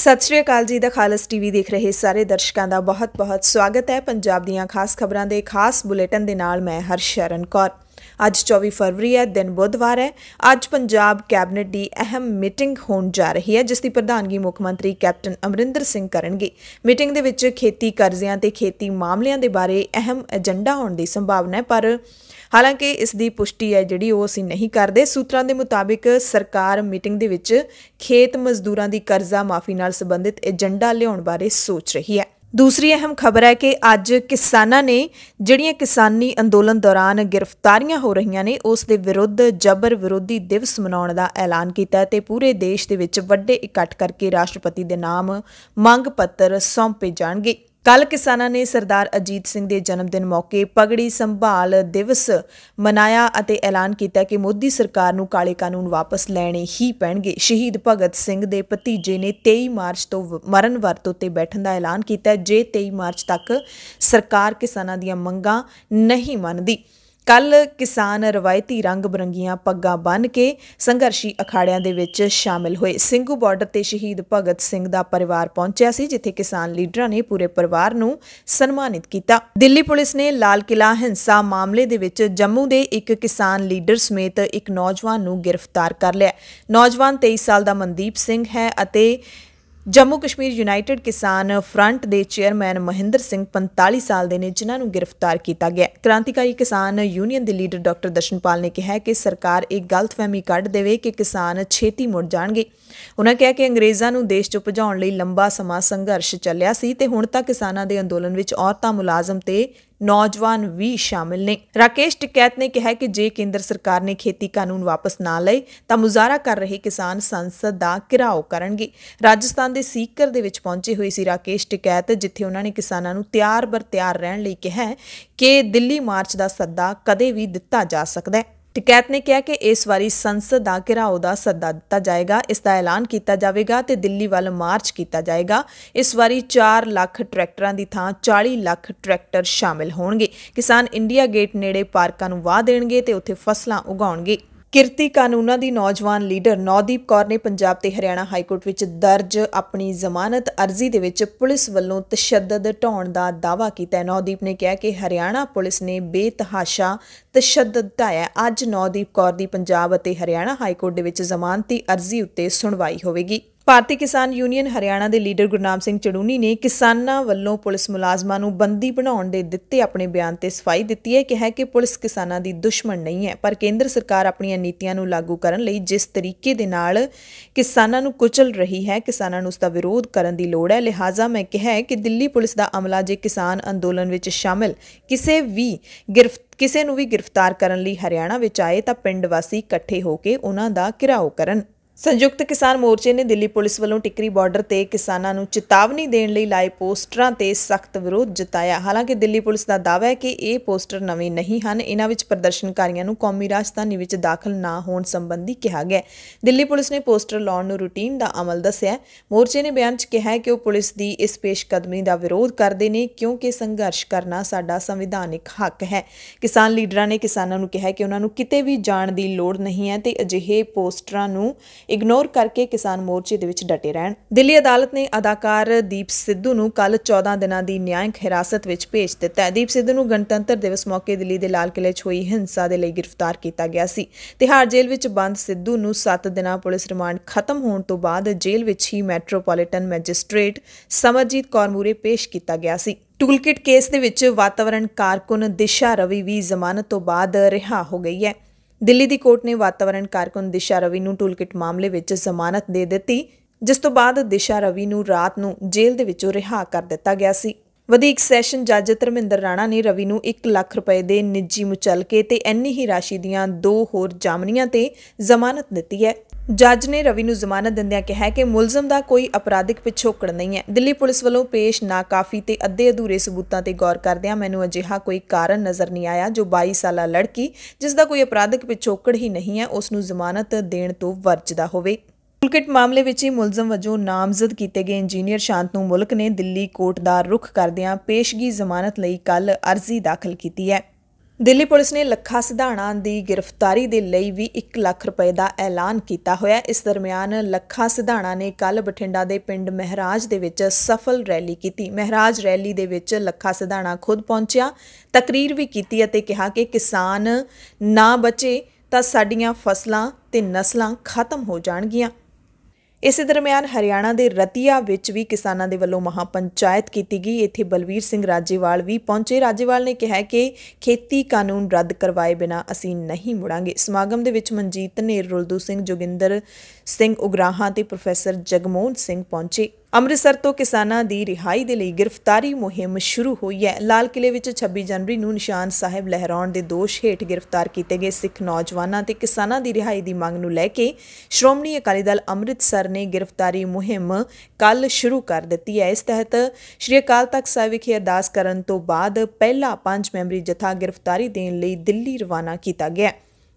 ਸਤਿ ਸ਼੍ਰੀ ਅਕਾਲ ਜੀ ਦਾ ਖਾਲਸ ਟੀਵੀ ਦੇਖ ਰਹੇ ਸਾਰੇ ਦਰਸ਼ਕਾਂ ਦਾ ਬਹੁਤ-ਬਹੁਤ ਸਵਾਗਤ ਹੈ ਪੰਜਾਬ ਦੀਆਂ ਖਾਸ ਖਬਰਾਂ ਦੇ ਖਾਸ ਬੁਲੇਟਿਨ ਦੇ ਨਾਲ ਮੈਂ ਹਰਸ਼ਰਨ ਕੌਰ ਅੱਜ 24 ਫਰਵਰੀ ਹੈ ਦਿਨ ਬੁੱਧਵਾਰ ਹੈ ਅੱਜ ਪੰਜਾਬ ਕੈਬਨਿਟ ਦੀ ਅਹਿਮ ਮੀਟਿੰਗ ਹੋਣ ਜਾ ਰਹੀ ਹੈ ਜਿਸ ਦੀ ਪ੍ਰਧਾਨਗੀ ਮੁੱਖ ਮੰਤਰੀ ਕੈਪਟਨ ਅਮਰਿੰਦਰ ਸਿੰਘ ਕਰਨਗੇ ਮੀਟਿੰਗ ਦੇ ਵਿੱਚ ਖੇਤੀ ਕਰਜ਼ਿਆਂ ਤੇ ਖੇਤੀ ਮਾਮਲਿਆਂ ਦੇ ਬਾਰੇ ਅਹਿਮ ਏਜੰਡਾ ਹੋਣ ਦੀ ਸੰਭਾਵਨਾ ਹੈ ਪਰ ਹਾਲਾਂਕਿ ਇਸ ਦੀ ਪੁਸ਼ਟੀ ਹੈ ਜਿਹੜੀ ਉਹ ਅਸੀਂ ਨਹੀਂ ਕਰਦੇ ਸੂਤਰਾਂ ਦੇ ਮੁਤਾਬਿਕ ਸਰਕਾਰ ਮੀਟਿੰਗ ਦੇ ਵਿੱਚ ਖੇਤ ਮਜ਼ਦੂਰਾਂ ਦੀ ਕਰਜ਼ਾ ਮਾਫੀ ਨਾਲ ਸੰਬੰਧਿਤ ਏਜੰਡਾ ਲਿਆਉਣ ਬਾਰੇ ਸੋਚ ਰਹੀ ਹੈ ਦੂਸਰੀ ਅਹਿਮ ਖਬਰ ਹੈ ਕਿ ਅੱਜ ਕਿਸਾਨਾਂ ਨੇ ਜਿਹੜੀਆਂ ਕਿਸਾਨੀ ਅੰਦੋਲਨ ਦੌਰਾਨ ਗ੍ਰਿਫਤਾਰੀਆਂ ਹੋ ਰਹੀਆਂ ਨੇ ਉਸ ਦੇ ਵਿਰੁੱਧ ਜਬਰ ਵਿਰੋਧੀ ਦਿਵਸ ਮਨਾਉਣ ਦਾ ਐਲਾਨ ਕੀਤਾ ਤੇ ਪੂਰੇ ਦੇਸ਼ ਦੇ ਵਿੱਚ ਵੱਡੇ ਇਕੱਠ ਕਰਕੇ ਰਾਸ਼ਟਰਪਤੀ ਦੇ ਨਾਮ ਮੰਗ ਪੱਤਰ ਸੌਂਪੇ ਜਾਣਗੇ ਕੱਲ ਕਿਸਾਨਾਂ ਨੇ ਸਰਦਾਰ ਅਜੀਤ ਸਿੰਘ ਦੇ ਜਨਮ ਦਿਨ ਮੌਕੇ ਪਗੜੀ ਸੰਭਾਲ ਦਿਵਸ ਮਨਾਇਆ ਅਤੇ ਐਲਾਨ ਕੀਤਾ ਕਿ ਮੋਦੀ ਸਰਕਾਰ ਨੂੰ ਕਾਲੇ ਕਾਨੂੰਨ ਵਾਪਸ ਲੈਣੇ ਹੀ ਪੈਣਗੇ ਸ਼ਹੀਦ ਭਗਤ ਸਿੰਘ ਦੇ ਭਤੀਜੇ ਨੇ 23 ਮਾਰਚ ਤੋਂ ਮਰਨ ਵਰਤ ਉਤੇ ਬੈਠਣ ਦਾ ਐਲਾਨ ਕੀਤਾ ਜੇ 23 ਮਾਰਚ ਤੱਕ ਸਰਕਾਰ ਕਿਸਾਨਾਂ ਦੀਆਂ ਮੰਗਾਂ ਨਹੀਂ ਮੰਨਦੀ ਕੱਲ ਕਿਸਾਨ ਰਵਾਇਤੀ ਰੰਗ ਬਰੰਗੀਆਂ ਪੱਗਾਂ ਬੰਨ ਕੇ ਸੰਘਰਸ਼ੀ ਅਖਾੜਿਆਂ ਦੇ ਵਿੱਚ ਸ਼ਾਮਿਲ ਹੋਏ ਸਿੰਘੂ ਬਾਰਡਰ ਤੇ ਸ਼ਹੀਦ ਭਗਤ ਸਿੰਘ ਦਾ ਪਰਿਵਾਰ ਪਹੁੰਚਿਆ ਸੀ ਜਿੱਥੇ ਕਿਸਾਨ ਲੀਡਰਾਂ ਨੇ ਪੂਰੇ ਪਰਿਵਾਰ ਨੂੰ ਸਨਮਾਨਿਤ ਕੀਤਾ ਦਿੱਲੀ ਪੁਲਿਸ ਨੇ ਲਾਲ ਕਿਲਾ ਹਿੰਸਾ ਮਾਮਲੇ ਦੇ ਵਿੱਚ ਜੰਮੂ ਦੇ ਇੱਕ ਕਿਸਾਨ ਲੀਡਰ ਸਮੇਤ ਇੱਕ ਨੌਜਵਾਨ ਨੂੰ ਗ੍ਰਿਫਤਾਰ ਕਰ ਲਿਆ ਨੌਜਵਾਨ 23 ਸਾਲ ਦਾ ਮਨਦੀਪ ਸਿੰਘ ਹੈ ਅਤੇ ਜੰਮੂ ਕਸ਼ਮੀਰ ਯੂਨਾਈਟਿਡ ਕਿਸਾਨ ਫਰੰਟ ਦੇ ਚੇਅਰਮੈਨ ਮਹਿੰਦਰ ਸਿੰਘ 45 ਸਾਲ ਦੇ ਨੇ ਜਿਨ੍ਹਾਂ ਨੂੰ ਗ੍ਰਿਫਤਾਰ ਕੀਤਾ ਗਿਆ ਕ੍ਰਾਂਤੀਕਾਰੀ ਕਿਸਾਨ ਯੂਨੀਅਨ ਦੇ ਲੀਡਰ ਡਾਕਟਰ ਦਸ਼ਨਪਾਲ ਨੇ ਕਿਹਾ ਕਿ ਸਰਕਾਰ ਇੱਕ ਗਲਤਫਹਿਮੀ ਕੱਢ ਦੇਵੇ ਕਿ ਕਿਸਾਨ ਛੇਤੀ ਮੁੜ ਜਾਣਗੇ ਉਹਨਾਂ ਕਿਹਾ ਕਿ ਅੰਗਰੇਜ਼ਾਂ ਨੂੰ ਦੇਸ਼ ਚੋਂ ਭਜਾਉਣ ਲਈ ਲੰਬਾ ਸਮਾਂ ਸੰਘਰਸ਼ ਚੱਲਿਆ ਸੀ ਤੇ ਹੁਣ ਤੱਕ ਕਿਸਾਨਾਂ ਦੇ ਅੰਦੋਲਨ ਵਿੱਚ ਔਰਤਾਂ ਮੁਲਾਜ਼ਮ ਤੇ ਨੌਜਵਾਨ ਵੀ ਸ਼ਾਮਿਲ ਨੇ ਰਾਕੇਸ਼ ਟਿਕੈਤ ਨੇ ਕਿਹਾ ਕਿ ਜੇ ਕੇਂਦਰ ਸਰਕਾਰ ਨੇ ਖੇਤੀ ਕਾਨੂੰਨ ਵਾਪਸ ਨਾ ਲਏ ਤਾਂ ਮੁਜ਼ਾਹਰਾ ਕਰ ਰਹੇ ਕਿਸਾਨ ਸੰਸਦ ਦਾ ਘਿਰਾਓ ਕਰਨਗੇ ਰਾਜਸਥਾਨ ਦੇ ਸੀਕਰ ਦੇ ਵਿੱਚ ਪਹੁੰਚੇ ਹੋਏ ਸੀ ਰਾਕੇਸ਼ ਟਿਕੈਤ ਜਿੱਥੇ ਉਹਨਾਂ ਨੇ ਕਿਸਾਨਾਂ ਨੂੰ ਤਿਆਰ ਬਰ ਤਿਆਰ ਰਹਿਣ ਲਈ ਕਿਹਾ ਕਿ ਦਿੱਲੀ ਮਾਰਚ ਦਾ ਸੱਦਾ ਕਦੇ ਵੀ ਦਿੱਤਾ ਜਾ ਸਕਦਾ ਹੈ ਟਿਕੈਤ ਨੇ ਕਿਹਾ ਕਿ ਇਸ ਵਾਰੀ ਸੰਸਦ ਦਾ ਘਿਰਾਓ ਦਾ ਸੱਦਾ ਦਿੱਤਾ ਜਾਏਗਾ ਇਸ ਦਾ ਐਲਾਨ ਕੀਤਾ ਜਾਵੇਗਾ ਤੇ ਦਿੱਲੀ ਵੱਲ ਮਾਰਚ ਕੀਤਾ ਜਾਏਗਾ ਇਸ ਵਾਰੀ 4 ਲੱਖ ਟਰੈਕਟਰਾਂ ਦੀ ਥਾਂ 40 ਲੱਖ ਟਰੈਕਟਰ ਸ਼ਾਮਿਲ ਹੋਣਗੇ ਕਿਸਾਨ ਇੰਡੀਆ ਗੇਟ ਨੇੜੇ ਪਾਰਕਾਂ ਨੂੰ ਵਾਹ ਦੇਣਗੇ ਤੇ ਉੱਥੇ ਫਸਲਾਂ ਉਗਾਉਣਗੇ ਕਿਰਤੀ ਕਾਨੂੰਨਾਂ ਦੀ ਨੌਜਵਾਨ ਲੀਡਰ ਨੌਦੀਪ ਕੌਰ ਨੇ ਪੰਜਾਬ ਤੇ ਹਰਿਆਣਾ ਹਾਈ ਕੋਰਟ ਵਿੱਚ ਦਰਜ ਆਪਣੀ ਜ਼ਮਾਨਤ ਅਰਜ਼ੀ ਦੇ ਵਿੱਚ ਪੁਲਿਸ ਵੱਲੋਂ ਤਸ਼ੱਦਦ ਢਾਉਣ ਦਾ ਦਾਅਵਾ ਕੀਤਾ ਨੌਦੀਪ ਨੇ ਕਿਹਾ ਕਿ ਹਰਿਆਣਾ ਪੁਲਿਸ ਨੇ ਬੇਤਹਾਸ਼ਾ ਤਸ਼ੱਦਦ ਢਾਇਆ ਅੱਜ ਨੌਦੀਪ ਕੌਰ ਦੀ ਪੰਜਾਬ ਅਤੇ ਹਰਿਆਣਾ ਹਾਈ ਕੋਰਟ ਦੇ ਵਿੱਚ ਜ਼ਮਾਨਤੀ ਅਰਜ਼ੀ ਉੱਤੇ ਸੁਣਵਾਈ ਹੋਵੇਗੀ ਭਾਰਤੀ ਕਿਸਾਨ ਯੂਨੀਅਨ ਹਰਿਆਣਾ ਦੇ ਲੀਡਰ ਗੁਰਨਾਮ ਸਿੰਘ ਚੜੂਨੀ ਨੇ ਕਿਸਾਨਾਂ ਵੱਲੋਂ ਪੁਲਿਸ ਮੁਲਾਜ਼ਮਾਂ ਨੂੰ ਬੰਦੀ ਬਣਾਉਣ ਦੇ ਦਿੱਤੇ ਆਪਣੇ ਬਿਆਨ ਤੇ ਸਫਾਈ ਦਿੱਤੀ ਹੈ ਕਿ ਹੈ ਕਿ ਪੁਲਿਸ ਕਿਸਾਨਾਂ ਦੀ ਦੁਸ਼ਮਣ ਨਹੀਂ ਹੈ ਪਰ ਕੇਂਦਰ ਸਰਕਾਰ ਆਪਣੀਆਂ ਨੀਤੀਆਂ ਨੂੰ ਲਾਗੂ ਕਰਨ ਲਈ ਜਿਸ ਤਰੀਕੇ ਦੇ ਨਾਲ ਕਿਸਾਨਾਂ ਨੂੰ ਕੁਚਲ ਰਹੀ ਹੈ ਕਿਸਾਨਾਂ ਨੂੰ ਉਸ ਦਾ ਵਿਰੋਧ ਕਰਨ ਦੀ ਲੋੜ ਹੈ ਲਿਹਾਜ਼ਾ ਮੈਂ ਕਿਹਾ ਹੈ ਕਿ ਦਿੱਲੀ ਪੁਲਿਸ ਦਾ ਅਮਲਾ ਜੇ ਕਿਸਾਨ ਅੰਦੋਲਨ ਵਿੱਚ ਸ਼ਾਮਿਲ ਕਿਸੇ ਵੀ ਗ੍ਰਿਫਤ ਕਿਸੇ ਨੂੰ ਵੀ ਗ੍ਰਿਫਤਾਰ ਕਰਨ ਲਈ ਹਰਿਆਣਾ ਵਿੱਚ ਆਏ ਤਾਂ ਪਿੰਡ ਵਾਸੀ ਇਕੱਠੇ ਹੋ ਕੇ ਉਹਨਾਂ ਦਾ ਘਿਰਾਓ ਕਰਨ ਸੰਯੁਕਤ ਕਿਸਾਨ ਮੋਰਚੇ ਨੇ ਦਿੱਲੀ ਪੁਲਿਸ ਵੱਲੋਂ ਟਿਕਰੀ ਬਾਰਡਰ ਤੇ ਕਿਸਾਨਾਂ ਨੂੰ ਚੇਤਾਵਨੀ ਦੇਣ ਲਈ ਲਾਏ ਪੋਸਟਰਾਂ ਤੇ ਸਖਤ ਵਿਰੋਧ ਜਤਾਇਆ ਹਾਲਾਂਕਿ ਦਿੱਲੀ ਪੁਲਿਸ ਦਾ ਦਾਅਵਾ ਹੈ ਕਿ ਇਹ ਪੋਸਟਰ ਨਵੇਂ ਨਹੀਂ ਹਨ ਇਹਨਾਂ ਵਿੱਚ ਪ੍ਰਦਰਸ਼ਨਕਾਰੀਆਂ ਨੂੰ ਕੌਮੀ ਰਾਜਧਾਨੀ ਵਿੱਚ ਦਾਖਲ ਨਾ ਹੋਣ ਸੰਬੰਧੀ ਕਿਹਾ ਗਿਆ ਦਿੱਲੀ ਪੁਲਿਸ ਨੇ ਪੋਸਟਰ ਲਾਉਣ ਨੂੰ ਰੁਟੀਨ ਦਾ ਅਮਲ ਦੱਸਿਆ ਮੋਰਚੇ ਨੇ ਬਿਆਨ 'ਚ ਕਿਹਾ ਕਿ ਉਹ ਪੁਲਿਸ ਦੀ ਇਸ ਪੇਸ਼ਕਦਮੀ ਦਾ ਵਿਰੋਧ ਕਰਦੇ ਨੇ ਕਿਉਂਕਿ ਸੰਘਰਸ਼ ਕਰਨਾ ਸਾਡਾ ਸੰਵਿਧਾਨਿਕ ਹੱਕ ਹੈ ਕਿਸਾਨ ਲੀਡਰਾਂ ਨੇ ਕਿਸਾਨਾਂ ਨੂੰ ਕਿਹਾ ਕਿ ਉਹਨਾਂ ਨੂੰ ਕਿਤੇ ਵੀ ਜਾਣ ਦੀ ਲੋੜ ਨਹੀਂ ਹੈ ਤੇ ਅਜਿਹੇ ਪੋਸਟਰਾਂ ਨੂੰ ਇਗਨੋਰ ਕਰਕੇ ਕਿਸਾਨ ਮੋਰਚੇ ਦੇ ਵਿੱਚ ਡਟੇ ਰਹਿਣ ਦਿੱਲੀ ਅਦਾਲਤ ਨੇ ਅਦਾਕਾਰ ਦੀਪ ਸਿੱਧੂ ਨੂੰ ਕੱਲ 14 ਦਿਨਾਂ ਦੀ ਨਿਆਂਇਕ ਹਿਰਾਸਤ ਵਿੱਚ ਭੇਜ ਦਿੱਤਾ ਹੈ ਦੀਪ ਸਿੱਧੂ ਨੂੰ ਗਣਤੰਤਰ ਦਿਵਸ ਮੌਕੇ ਦਿੱਲੀ ਦੇ ਲਾਲ ਕਿਲੇ 'ਚ ਹੋਈ ਹਿੰਸਾ ਦੇ ਲਈ ਗ੍ਰਿਫਤਾਰ ਕੀਤਾ ਗਿਆ ਸੀ ਤਿਹਾਰ ਜੇਲ੍ਹ ਵਿੱਚ ਬੰਦ ਸਿੱਧੂ ਨੂੰ 7 ਦਿਨਾਂ ਪੁਲਿਸ ਰਿਮਾਂਡ ਖਤਮ ਹੋਣ ਤੋਂ ਬਾਅਦ ਜੇਲ੍ਹ ਵਿੱਚ ਹੀ ਮੈਟਰੋਪੋਲੀਟਨ ਮੈਜਿਸਟ੍ਰੇਟ ਸਮਰਜੀਤ ਕੌਰ ਮੂਰੇ ਪੇਸ਼ ਕੀਤਾ ਗਿਆ ਸੀ ਟੂਲਕਿਟ ਕੇਸ ਦੇ ਵਿੱਚ ਵਾਤਾਵਰਣ ਕਾਰਕੁਨ ਦਿਸ਼ਾ ਰਵੀ ਵੀ ਜ਼ਮਾਨਤ ਤੋਂ ਬਾਅਦ ਰਿਹਾ ਹੋ ਗਈ ਹੈ ਦਿੱਲੀ ਦੀ ਕੋਰਟ ਨੇ ਵਾਤਾਵਰਣ ਕਾਰਕੁਨ ਦਿਸ਼ਾ ਰਵੀ ਨੂੰ ਟੂਲਕਿਟ ਮਾਮਲੇ ਵਿੱਚ ਜ਼ਮਾਨਤ ਦੇ ਦਿੱਤੀ ਜਿਸ ਤੋਂ ਬਾਅਦ ਦਿਸ਼ਾ ਰਵੀ ਨੂੰ ਰਾਤ ਨੂੰ ਜੇਲ੍ਹ ਦੇ ਵਿੱਚੋਂ ਰਿਹਾ ਕਰ ਦਿੱਤਾ ਗਿਆ ਸੀ ਵਧੀਕ ਸੈਸ਼ਨ ਜੱਜ ਧਰਮਿੰਦਰ ਰਾਣਾ ਨੇ ਰਵੀ ਨੂੰ 1 ਲੱਖ ਰੁਪਏ ਦੇ ਨਿੱਜੀ ਮੁਚਲਕੇ ਤੇ ਐਨੀ ਹੀ ਰਾਸ਼ੀ ਦੀਆਂ ਦੋ ਹੋਰ ਜਾਮਨੀਆਂ ਤੇ ਜ਼ਮਾਨਤ ਦਿੱਤੀ ਹੈ ਜੱਜ ਨੇ ਰਵੀ ਨੂੰ ਜ਼ਮਾਨਤ ਦਿੰਦਿਆਂ ਕਿਹਾ ਕਿ ਮੁਲਜ਼ਮ ਦਾ ਕੋਈ ਅਪਰਾਧਿਕ ਪਿਛੋਕੜ ਨਹੀਂ ਹੈ ਦਿੱਲੀ ਪੁਲਿਸ ਵੱਲੋਂ ਪੇਸ਼ ਨਾਕਾਫੀ ਤੇ ਅੱਧੇ ਅਧੂਰੇ ਸਬੂਤਾਂ ਤੇ ਗੌਰ ਕਰਦਿਆਂ ਮੈਨੂੰ ਅਜਿਹਾ ਕੋਈ ਕਾਰਨ ਨਜ਼ਰ ਨਹੀਂ ਆਇਆ ਜੋ 22 ਸਾਲਾ ਲੜਕੀ ਜਿਸ ਦਾ ਕੋਈ ਅਪਰਾਧਿਕ ਪਿਛੋਕੜ ਹੀ ਨਹੀਂ ਹੈ ਉਸ ਨੂੰ ਜ਼ਮਾਨਤ ਦੇਣ ਤੋਂ ਵਰਜਦਾ ਹੋਵੇ ਟੂਲਕਿਟ ਮਾਮਲੇ ਵਿੱਚ ਹੀ ਮੁਲਜ਼ਮ ਵਜੋਂ ਨਾਮਜ਼ਦ ਕੀਤੇ ਗਏ ਇੰਜੀਨੀਅਰ ਸ਼ਾਂਤਨੂ ਮੁਲਕ ਨੇ ਦਿੱਲੀ ਕੋਰਟ ਦਾ ਰੁਖ ਕਰਦਿਆਂ ਪੇਸ਼ਗੀ ਜ਼ਮਾਨਤ ਲਈ ਕੱਲ ਅਰਜ਼ੀ ਦਾਖਲ ਕੀਤੀ ਹੈ ਦਿੱਲੀ ਪੁਲਿਸ ਨੇ ਲੱਖਾ ਸਿਧਾਣਾ ਦੀ ਗ੍ਰਿਫਤਾਰੀ ਦੇ ਲਈ ਵੀ 1 ਲੱਖ ਰੁਪਏ ਦਾ ਐਲਾਨ ਕੀਤਾ ਹੋਇਆ ਇਸ ਦਰਮਿਆਨ ਲੱਖਾ ਸਿਧਾਣਾ ਨੇ ਕੱਲ ਬਠਿੰਡਾ ਦੇ ਪਿੰਡ ਮਹਿਰਾਜ ਦੇ ਵਿੱਚ ਸਫਲ ਰੈਲੀ ਕੀਤੀ ਮਹਿਰਾਜ ਰੈਲੀ ਦੇ ਵਿੱਚ ਲੱਖਾ ਸਿਧਾਣਾ ਖੁਦ ਪਹੁੰਚਿਆ ਤਕਰੀਰ ਵੀ ਕੀਤੀ ਅਤੇ ਕਿਹਾ ਕਿ ਕਿਸਾਨ ਨਾ ਬਚੇ ਤਾਂ ਸਾਡੀਆਂ ਫਸਲਾਂ ਤੇ ਨਸਲਾਂ ਖਤਮ ਹੋ ਜਾਣਗੀਆਂ ਇਸੇ ਦਰਮਿਆਨ ਹਰਿਆਣਾ ਦੇ ਰਤੀਆ ਵਿੱਚ ਵੀ ਕਿਸਾਨਾਂ ਦੇ ਵੱਲੋਂ ਮਹਾ ਪੰਚਾਇਤ ਕੀਤੀ ਗਈ ਇੱਥੇ ਬਲਵੀਰ ਸਿੰਘ ਰਾਜੇਵਾਲ ਵੀ ਪਹੁੰਚੇ ਰਾਜੇਵਾਲ ਨੇ ਕਿਹਾ ਕਿ ਖੇਤੀ ਕਾਨੂੰਨ ਰੱਦ ਕਰਵਾਏ ਬਿਨਾ ਅਸੀਂ ਨਹੀਂ ਮੁੜਾਂਗੇ ਸਮਾਗਮ ਦੇ ਵਿੱਚ ਮਨਜੀਤ ਨੇਰ ਰੁਲਦੂ ਸਿੰਘ ਜੋਗਿੰਦਰ ਸਿੰਘ ਉਗਰਾਹਾ ਤੇ ਪ੍ਰੋਫੈਸਰ ਜਗਮੋਹਨ ਸਿੰਘ ਪਹੁੰਚੇ ਅੰਮ੍ਰਿਤਸਰ ਤੋਂ ਕਿਸਾਨਾਂ ਦੀ ਰਿਹਾਈ ਦੇ ਲਈ ਗ੍ਰਿਫਤਾਰੀ ਮੁਹਿੰਮ ਸ਼ੁਰੂ ਹੋਈ ਹੈ ਲਾਲ ਕਿਲੇ ਵਿੱਚ 26 ਜਨਵਰੀ ਨੂੰ ਨਿਸ਼ਾਨ ਸਾਹਿਬ ਲਹਿਰਾਉਣ ਦੇ ਦੋਸ਼ ਹੇਠ ਗ੍ਰਿਫਤਾਰ ਕੀਤੇ ਗਏ ਸਿੱਖ ਨੌਜਵਾਨਾਂ ਤੇ ਕਿਸਾਨਾਂ ਦੀ ਰਿਹਾਈ ਦੀ ਮੰਗ ਨੂੰ ਲੈ ਕੇ ਸ਼੍ਰੋਮਣੀ ਅਕਾਲੀ ਦਲ ਅੰਮ੍ਰਿਤਸਰ ਨੇ ਗ੍ਰਿਫਤਾਰੀ ਮੁਹਿੰਮ ਕੱਲ ਸ਼ੁਰੂ ਕਰ ਦਿੱਤੀ ਹੈ ਇਸ ਤਹਿਤ ਸ਼੍ਰੀ ਅਕਾਲ ਤਖਤ ਸਾਹਿਬ ਵਿਖੇ ਅਰਦਾਸ ਕਰਨ ਤੋਂ ਬਾਅਦ ਪਹਿਲਾ ਪੰਜ ਮੈਂਬਰੀ ਜਥਾ ਗ੍ਰਿਫਤਾਰੀ ਦੇਣ ਲਈ ਦਿੱਲੀ ਰਵਾਨਾ ਕੀਤਾ ਗਿਆ